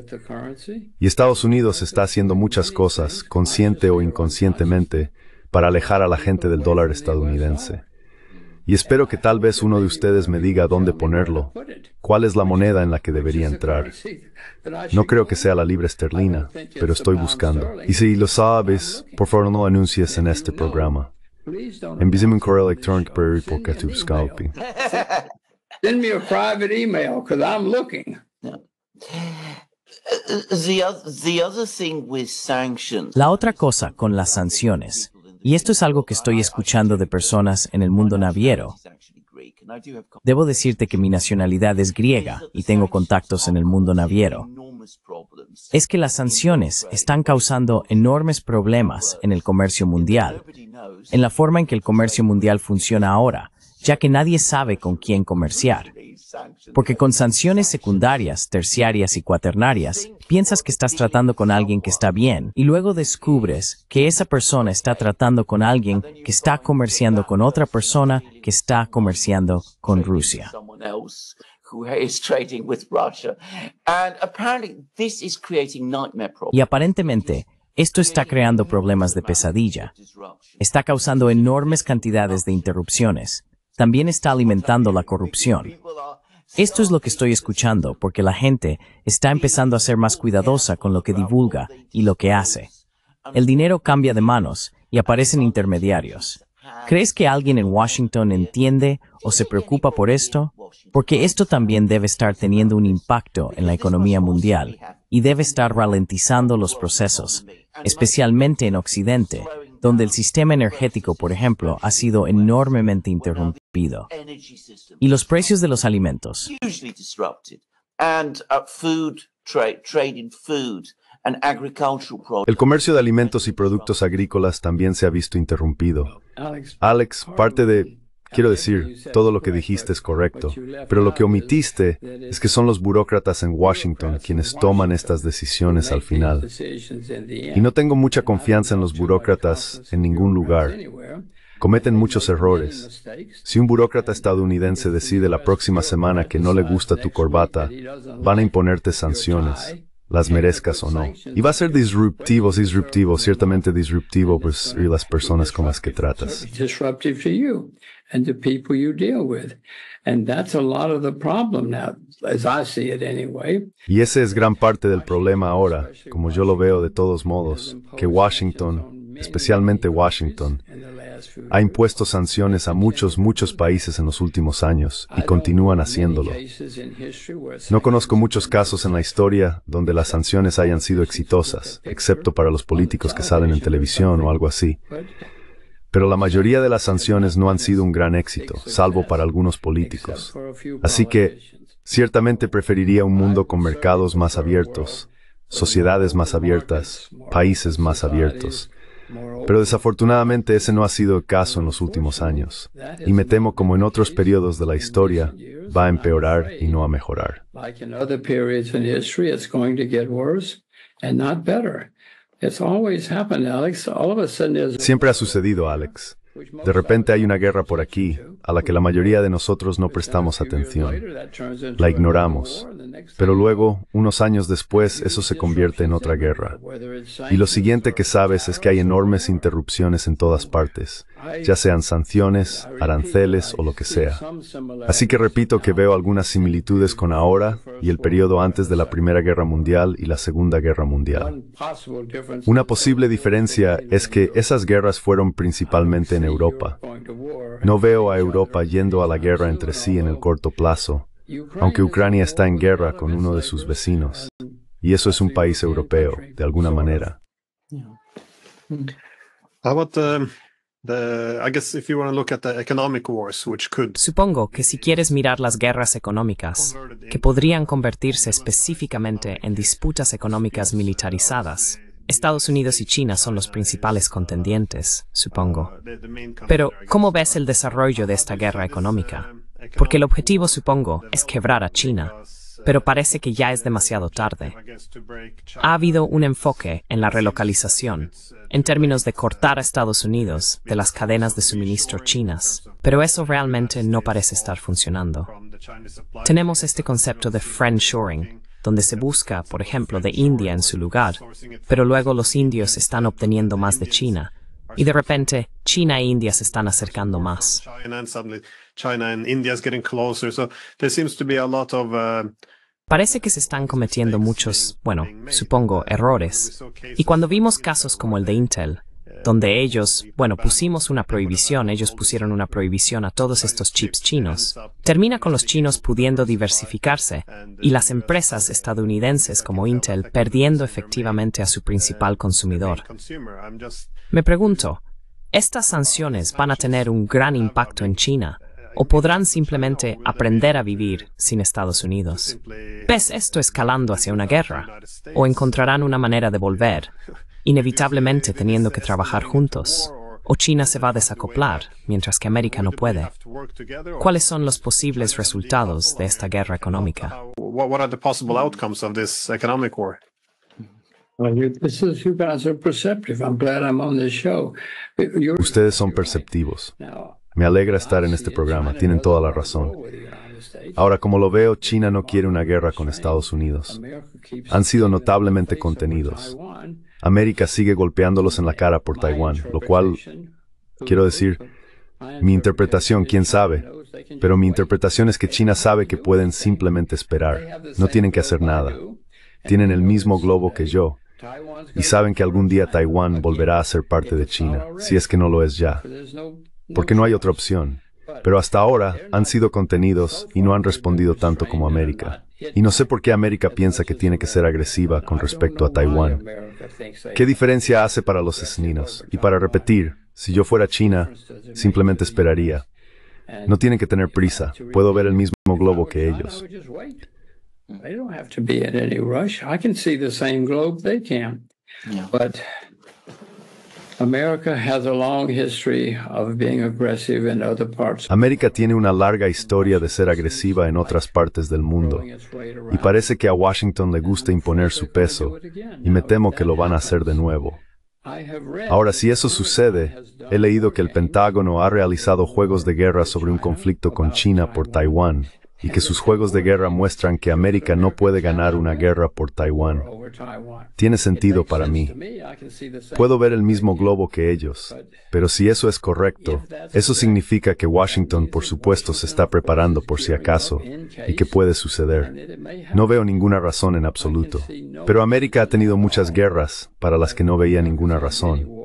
Y Estados Unidos está haciendo muchas cosas, consciente o inconscientemente, para alejar a la gente del dólar estadounidense. Y espero que tal vez uno de ustedes me diga dónde ponerlo, cuál es la moneda en la que debería entrar. No creo que sea la libra esterlina, pero estoy buscando. Y si lo sabes, por favor no anuncies en este programa. un correo electrónico Scalping. Send me a private email because I'm looking. La otra cosa con las sanciones y esto es algo que estoy escuchando de personas en el mundo naviero. Debo decirte que mi nacionalidad es griega y tengo contactos en el mundo naviero. Es que las sanciones están causando enormes problemas en el comercio mundial, en la forma en que el comercio mundial funciona ahora, ya que nadie sabe con quién comerciar. Porque con sanciones secundarias, terciarias y cuaternarias, piensas que estás tratando con alguien que está bien y luego descubres que esa persona está tratando con alguien que está comerciando con otra persona que está comerciando con Rusia. Y aparentemente, esto está creando problemas de pesadilla. Está causando enormes cantidades de interrupciones también está alimentando la corrupción. Esto es lo que estoy escuchando porque la gente está empezando a ser más cuidadosa con lo que divulga y lo que hace. El dinero cambia de manos y aparecen intermediarios. ¿Crees que alguien en Washington entiende o se preocupa por esto? Porque esto también debe estar teniendo un impacto en la economía mundial y debe estar ralentizando los procesos, especialmente en Occidente, donde el sistema energético, por ejemplo, ha sido enormemente interrumpido, y los precios de los alimentos. Uh, el comercio de alimentos y productos agrícolas también se ha visto interrumpido. Alex, parte de Quiero decir, todo lo que dijiste es correcto, pero lo que omitiste es que son los burócratas en Washington quienes toman estas decisiones al final. Y no tengo mucha confianza en los burócratas en ningún lugar. Cometen muchos errores. Si un burócrata estadounidense decide la próxima semana que no le gusta tu corbata, van a imponerte sanciones las merezcas o no. Y va a ser disruptivo, disruptivo, ciertamente disruptivo, pues, y las personas con las que tratas a Y ese es gran parte del problema ahora, como yo lo veo de todos modos, que Washington, especialmente Washington, ha impuesto sanciones a muchos, muchos países en los últimos años y continúan haciéndolo. No conozco muchos casos en la historia donde las sanciones hayan sido exitosas, excepto para los políticos que salen en televisión o algo así. Pero la mayoría de las sanciones no han sido un gran éxito, salvo para algunos políticos. Así que, ciertamente preferiría un mundo con mercados más abiertos, sociedades más abiertas, países más abiertos. Pero desafortunadamente ese no ha sido el caso en los últimos años, y me temo como en otros periodos de la historia, va a empeorar y no a mejorar. Siempre ha sucedido, Alex. De repente hay una guerra por aquí a la que la mayoría de nosotros no prestamos atención. La ignoramos. Pero luego, unos años después, eso se convierte en otra guerra. Y lo siguiente que sabes es que hay enormes interrupciones en todas partes, ya sean sanciones, aranceles o lo que sea. Así que repito que veo algunas similitudes con ahora y el periodo antes de la Primera Guerra Mundial y la Segunda Guerra Mundial. Una posible diferencia es que esas guerras fueron principalmente en Europa. No veo a Europa yendo a la guerra entre sí en el corto plazo, aunque Ucrania está en guerra con uno de sus vecinos, y eso es un país europeo, de alguna manera. Supongo que si quieres mirar las guerras económicas, que podrían convertirse específicamente en disputas económicas militarizadas, Estados Unidos y China son los principales contendientes, supongo. Pero, ¿cómo ves el desarrollo de esta guerra económica? porque el objetivo, supongo, es quebrar a China, pero parece que ya es demasiado tarde. Ha habido un enfoque en la relocalización, en términos de cortar a Estados Unidos de las cadenas de suministro chinas, pero eso realmente no parece estar funcionando. Tenemos este concepto de friendshoring, donde se busca, por ejemplo, de India en su lugar, pero luego los indios están obteniendo más de China y de repente, China e India se están acercando más. Uh, Parece que se están cometiendo muchos, bueno, supongo, errores. Y cuando vimos casos como el de Intel, uh, donde ellos, bueno, pusimos una prohibición, ellos pusieron una prohibición a todos estos chips chinos. Termina con los chinos pudiendo diversificarse y las empresas estadounidenses como Intel perdiendo efectivamente a su principal uh, consumidor. Me pregunto, ¿estas sanciones van a tener un gran impacto en China? ¿O podrán simplemente aprender a vivir sin Estados Unidos? ¿Ves esto escalando hacia una guerra? ¿O encontrarán una manera de volver, inevitablemente teniendo que trabajar juntos? ¿O China se va a desacoplar, mientras que América no puede? ¿Cuáles son los posibles resultados de esta guerra económica? Ustedes son perceptivos. Me alegra estar en este programa, tienen toda la razón. Ahora, como lo veo, China no quiere una guerra con Estados Unidos. Han sido notablemente contenidos. América sigue golpeándolos en la cara por Taiwán, lo cual, quiero decir, mi interpretación, quién sabe, pero mi interpretación es que China sabe que pueden simplemente esperar, no tienen que hacer nada. Tienen el mismo globo que yo, y saben que algún día Taiwán volverá a ser parte de China, si es que no lo es ya. Porque no hay otra opción. Pero hasta ahora han sido contenidos y no han respondido tanto como América. Y no sé por qué América piensa que tiene que ser agresiva con respecto a Taiwán. ¿Qué diferencia hace para los esninos? Y para repetir, si yo fuera China, simplemente esperaría. No tienen que tener prisa. Puedo ver el mismo globo que ellos. Mm. They don't have to be in any rush. I can see the same globe they But America has a long history of being aggressive in other parts. América tiene una larga historia de ser agresiva en otras partes del mundo y parece que a Washington le gusta imponer su peso y me temo que lo van a hacer de nuevo. Ahora, si eso sucede, he leído que el Pentágono ha realizado juegos de guerra sobre un conflicto con China por Taiwán y que sus juegos de guerra muestran que América no puede ganar una guerra por Taiwán. Tiene sentido para mí. Puedo ver el mismo globo que ellos, pero si eso es correcto, eso significa que Washington por supuesto se está preparando por si acaso y que puede suceder. No veo ninguna razón en absoluto, pero América ha tenido muchas guerras para las que no veía ninguna razón.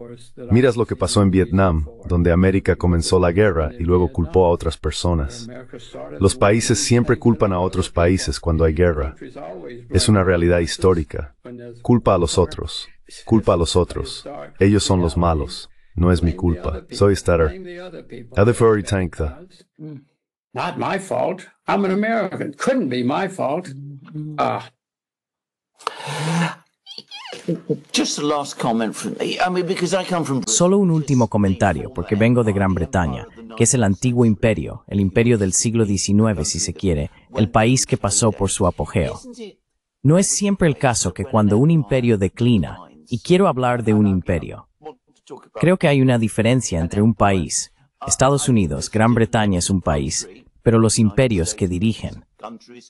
Miras lo que pasó en Vietnam, donde América comenzó la guerra y luego culpó a otras personas. Los países siempre culpan a otros países cuando hay guerra. Es una realidad histórica. Culpa a los otros. Culpa a los otros. Ellos son los malos. No es mi culpa. Soy Stutter. Not my fault. I'm an American. Couldn't be my fault. Ah. Solo un último comentario, porque vengo de Gran Bretaña, que es el antiguo imperio, el imperio del siglo XIX si se quiere, el país que pasó por su apogeo. No es siempre el caso que cuando un imperio declina, y quiero hablar de un imperio, creo que hay una diferencia entre un país, Estados Unidos, Gran Bretaña es un país, pero los imperios que dirigen,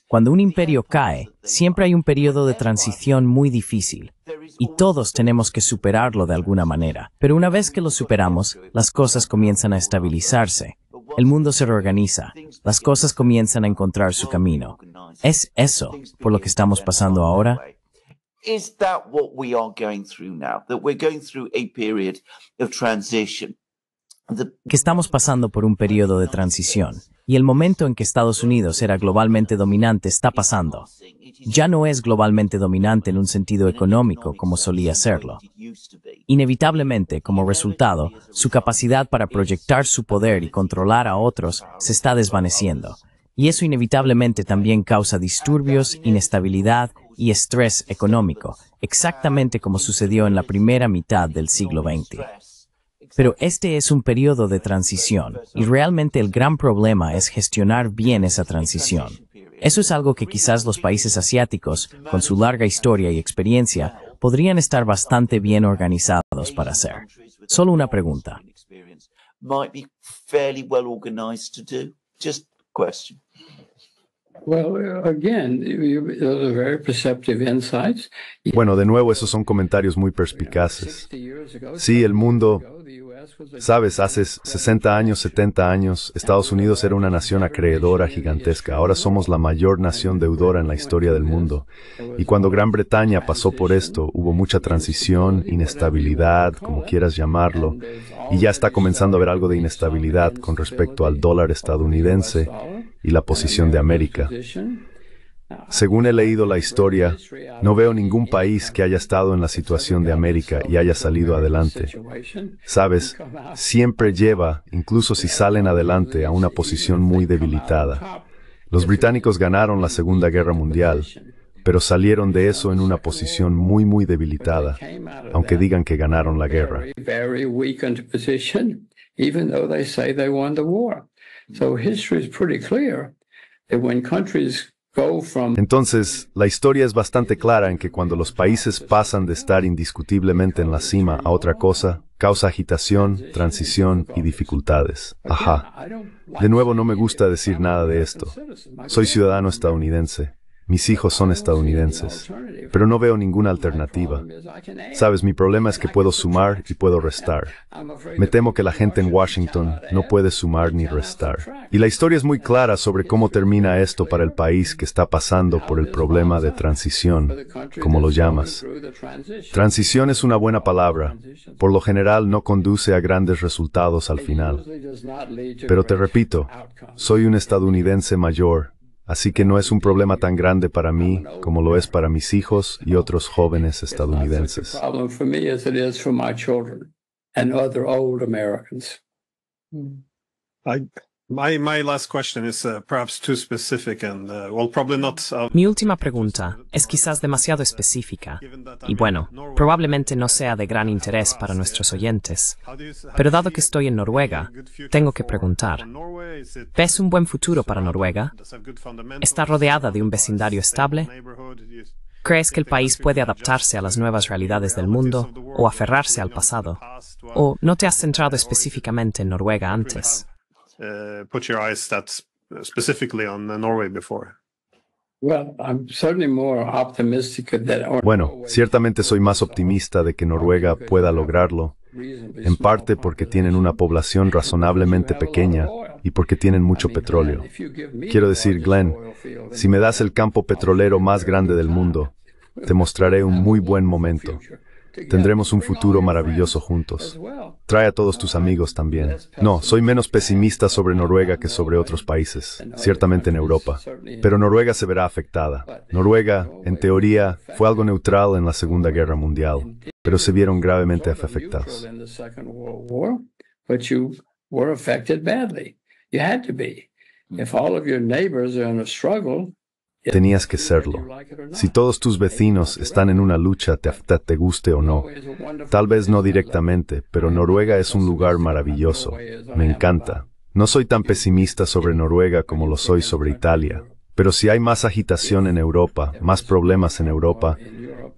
cuando un imperio cae, siempre hay un periodo de transición muy difícil y todos tenemos que superarlo de alguna manera. Pero una vez que lo superamos, las cosas comienzan a estabilizarse. El mundo se reorganiza, las cosas comienzan a encontrar su camino. ¿Es eso por lo que estamos pasando ahora? ¿Qué Que estamos pasando por un periodo de transición. Y el momento en que Estados Unidos era globalmente dominante está pasando. Ya no es globalmente dominante en un sentido económico como solía serlo. Inevitablemente, como resultado, su capacidad para proyectar su poder y controlar a otros se está desvaneciendo. Y eso inevitablemente también causa disturbios, inestabilidad y estrés económico, exactamente como sucedió en la primera mitad del siglo XX. Pero este es un periodo de transición y realmente el gran problema es gestionar bien esa transición. Eso es algo que quizás los países asiáticos, con su larga historia y experiencia, podrían estar bastante bien organizados para hacer. Solo una pregunta. Bueno, de nuevo, esos son comentarios muy perspicaces. Sí, el mundo Sabes, hace 60 años, 70 años, Estados Unidos era una nación acreedora gigantesca. Ahora somos la mayor nación deudora en la historia del mundo. Y cuando Gran Bretaña pasó por esto, hubo mucha transición, inestabilidad, como quieras llamarlo, y ya está comenzando a haber algo de inestabilidad con respecto al dólar estadounidense y la posición de América. Según he leído la historia, no veo ningún país que haya estado en la situación de América y haya salido adelante. Sabes, siempre lleva, incluso si salen adelante, a una posición muy debilitada. Los británicos ganaron la Segunda Guerra Mundial, pero salieron de eso en una posición muy, muy debilitada, aunque digan que ganaron la guerra. So history is pretty clear that when countries entonces, la historia es bastante clara en que cuando los países pasan de estar indiscutiblemente en la cima a otra cosa, causa agitación, transición y dificultades. Ajá. De nuevo, no me gusta decir nada de esto. Soy ciudadano estadounidense. Mis hijos son estadounidenses, pero no veo ninguna alternativa. Sabes, mi problema es que puedo sumar y puedo restar. Me temo que la gente en Washington no puede sumar ni restar. Y la historia es muy clara sobre cómo termina esto para el país que está pasando por el problema de transición, como lo llamas. Transición es una buena palabra. Por lo general no conduce a grandes resultados al final. Pero te repito, soy un estadounidense mayor Así que no es un problema tan grande para mí como lo es para mis hijos y otros jóvenes estadounidenses. Mi última pregunta es quizás demasiado específica y bueno, probablemente no sea de gran interés para nuestros oyentes, pero dado que estoy en Noruega, tengo que preguntar, ¿ves un buen futuro para Noruega? ¿Está rodeada de un vecindario estable? ¿Crees que el país puede adaptarse a las nuevas realidades del mundo o aferrarse al pasado? ¿O no te has centrado específicamente en Noruega antes? Bueno, ciertamente soy más optimista de que Noruega pueda lograrlo, en parte porque tienen una población razonablemente pequeña y porque tienen mucho petróleo. Quiero decir, Glenn, si me das el campo petrolero más grande del mundo, te mostraré un muy buen momento. Tendremos un futuro maravilloso juntos. Trae a todos tus amigos también. No, soy menos pesimista sobre Noruega que sobre otros países, ciertamente en Europa. Pero Noruega se verá afectada. Noruega, en teoría, fue algo neutral en la Segunda Guerra Mundial, pero se vieron gravemente afectados. struggle, Tenías que serlo. Si todos tus vecinos están en una lucha, te, guste o no, tal vez no directamente, pero Noruega es un lugar maravilloso. Me encanta. No soy tan pesimista sobre Noruega como lo soy sobre Italia, pero si hay más agitación en Europa, más problemas en Europa,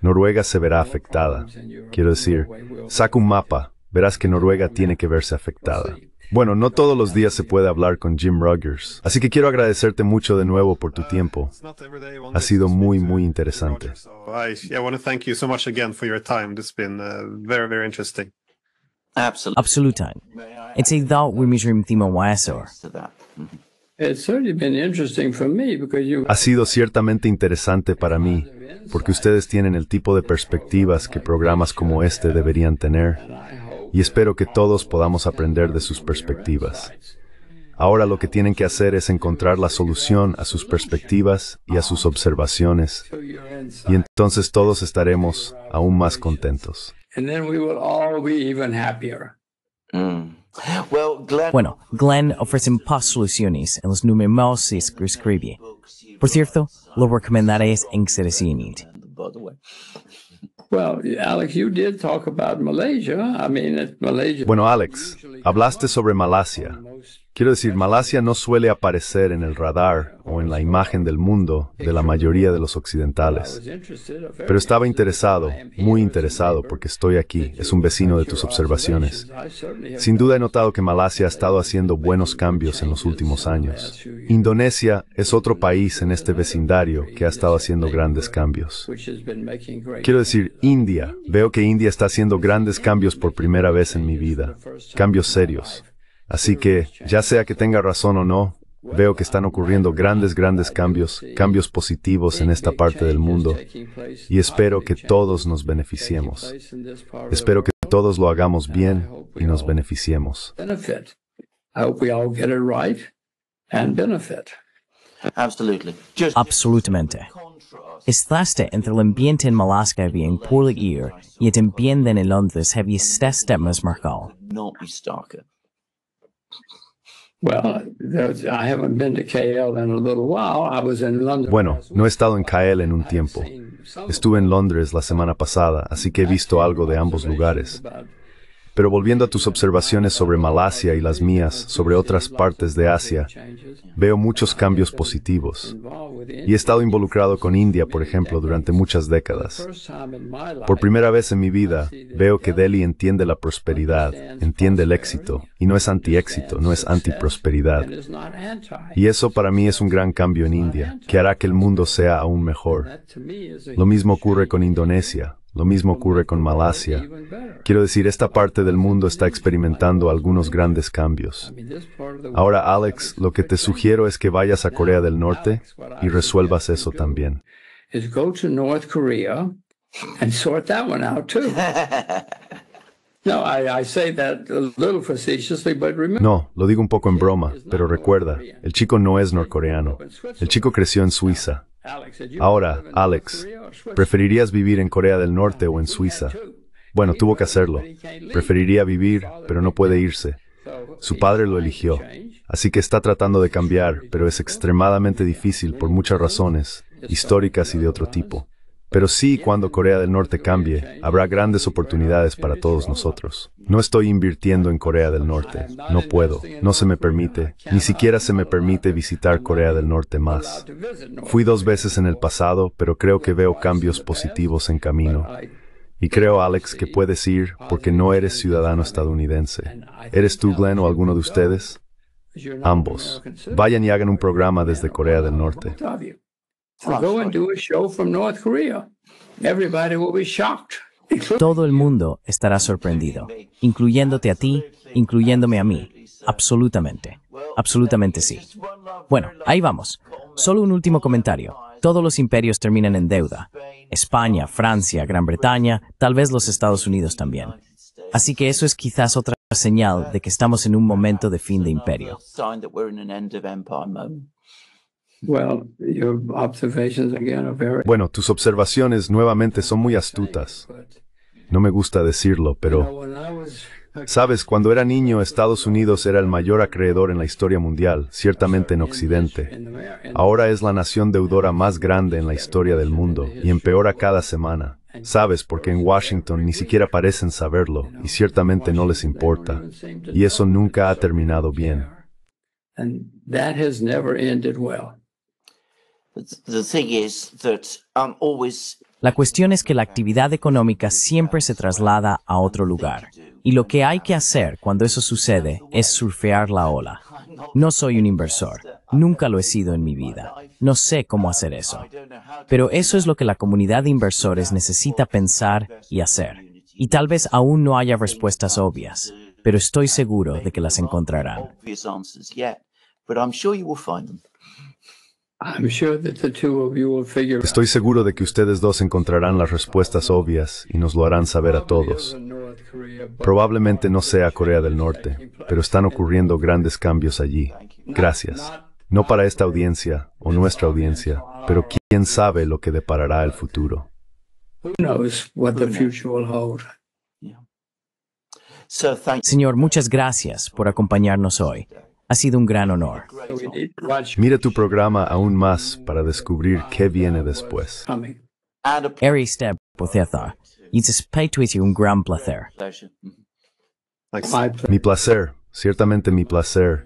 Noruega se verá afectada. Quiero decir, saca un mapa, verás que Noruega tiene que verse afectada. Bueno, no todos los días se puede hablar con Jim Rogers, así que quiero agradecerte mucho de nuevo por tu tiempo. Ha sido muy, muy interesante. It's ha sido ciertamente interesante para mí, porque ustedes tienen el tipo de perspectivas que programas como este deberían tener y espero que todos podamos aprender de sus perspectivas. Ahora lo que tienen que hacer es encontrar la solución a sus perspectivas y a sus observaciones, y entonces todos estaremos aún más contentos. Mm. Bueno, Glenn ofrece más soluciones en los numerosos que Por cierto, lo recomendaré en need. Well, Alex, you did talk about Malaysia. I mean, Malaysia. Bueno, Alex, hablaste sobre Malasia. Quiero decir, Malasia no suele aparecer en el radar o en la imagen del mundo de la mayoría de los occidentales. Pero estaba interesado, muy interesado, porque estoy aquí, es un vecino de tus observaciones. Sin duda he notado que Malasia ha estado haciendo buenos cambios en los últimos años. Indonesia es otro país en este vecindario que ha estado haciendo grandes cambios. Quiero decir, India. Veo que India está haciendo grandes cambios por primera vez en mi vida. Cambios serios. Así que, ya sea que tenga razón o no, veo que están ocurriendo grandes, grandes cambios, cambios positivos en esta parte del mundo, y espero que todos nos beneficiemos. Espero que todos lo hagamos bien y nos beneficiemos. Absolutamente. entre el ambiente en y en Londres más marcado. Bueno, no he estado en KL en un tiempo. Estuve en Londres la semana pasada, así que he visto algo de ambos lugares. Pero volviendo a tus observaciones sobre Malasia y las mías sobre otras partes de Asia, veo muchos cambios positivos. Y he estado involucrado con India, por ejemplo, durante muchas décadas. Por primera vez en mi vida, veo que Delhi entiende la prosperidad, entiende el éxito, y no es anti-éxito, no es anti-prosperidad. Y eso para mí es un gran cambio en India, que hará que el mundo sea aún mejor. Lo mismo ocurre con Indonesia. Lo mismo ocurre con Malasia. Quiero decir, esta parte del mundo está experimentando algunos grandes cambios. Ahora, Alex, lo que te sugiero es que vayas a Corea del Norte y resuelvas eso también. No, lo digo un poco en broma, pero recuerda, el chico no es norcoreano. El chico creció en Suiza, Ahora, Alex, ¿preferirías vivir en Corea del Norte o en Suiza? Bueno, tuvo que hacerlo. Preferiría vivir, pero no puede irse. Su padre lo eligió. Así que está tratando de cambiar, pero es extremadamente difícil por muchas razones, históricas y de otro tipo. Pero sí, cuando Corea del Norte cambie, habrá grandes oportunidades para todos nosotros. No estoy invirtiendo en Corea del Norte, no puedo, no se me permite, ni siquiera se me permite visitar Corea del Norte más. Fui dos veces en el pasado, pero creo que veo cambios positivos en camino. Y creo, Alex, que puedes ir porque no eres ciudadano estadounidense. ¿Eres tú, Glenn, o alguno de ustedes? Ambos. Vayan y hagan un programa desde Corea del Norte. Todo el mundo estará sorprendido, incluyéndote a ti, incluyéndome a mí. Absolutamente. Absolutamente sí. Bueno, ahí vamos. Solo un último comentario. Todos los imperios terminan en deuda. España, Francia, Gran Bretaña, tal vez los Estados Unidos también. Así que eso es quizás otra señal de que estamos en un momento de fin de imperio. Bueno, tus observaciones nuevamente son muy astutas. No me gusta decirlo, pero... Sabes, cuando era niño Estados Unidos era el mayor acreedor en la historia mundial, ciertamente en Occidente. Ahora es la nación deudora más grande en la historia del mundo y empeora cada semana. Sabes, porque en Washington ni siquiera parecen saberlo y ciertamente no les importa. Y eso nunca ha terminado bien. La cuestión es que la actividad económica siempre se traslada a otro lugar. Y lo que hay que hacer cuando eso sucede es surfear la ola. No soy un inversor, nunca lo he sido en mi vida. No sé cómo hacer eso. Pero eso es lo que la comunidad de inversores necesita pensar y hacer. Y tal vez aún no haya respuestas obvias, pero estoy seguro de que las encontrarán. Estoy seguro de que ustedes dos encontrarán las respuestas obvias y nos lo harán saber a todos. Probablemente no sea Corea del Norte, pero están ocurriendo grandes cambios allí. Gracias. No para esta audiencia o nuestra audiencia, pero quién sabe lo que deparará el futuro. Señor, muchas gracias por acompañarnos hoy. Ha sido un gran honor. Mira tu programa aún más para descubrir qué viene después. y un gran placer. Mi placer, ciertamente mi placer.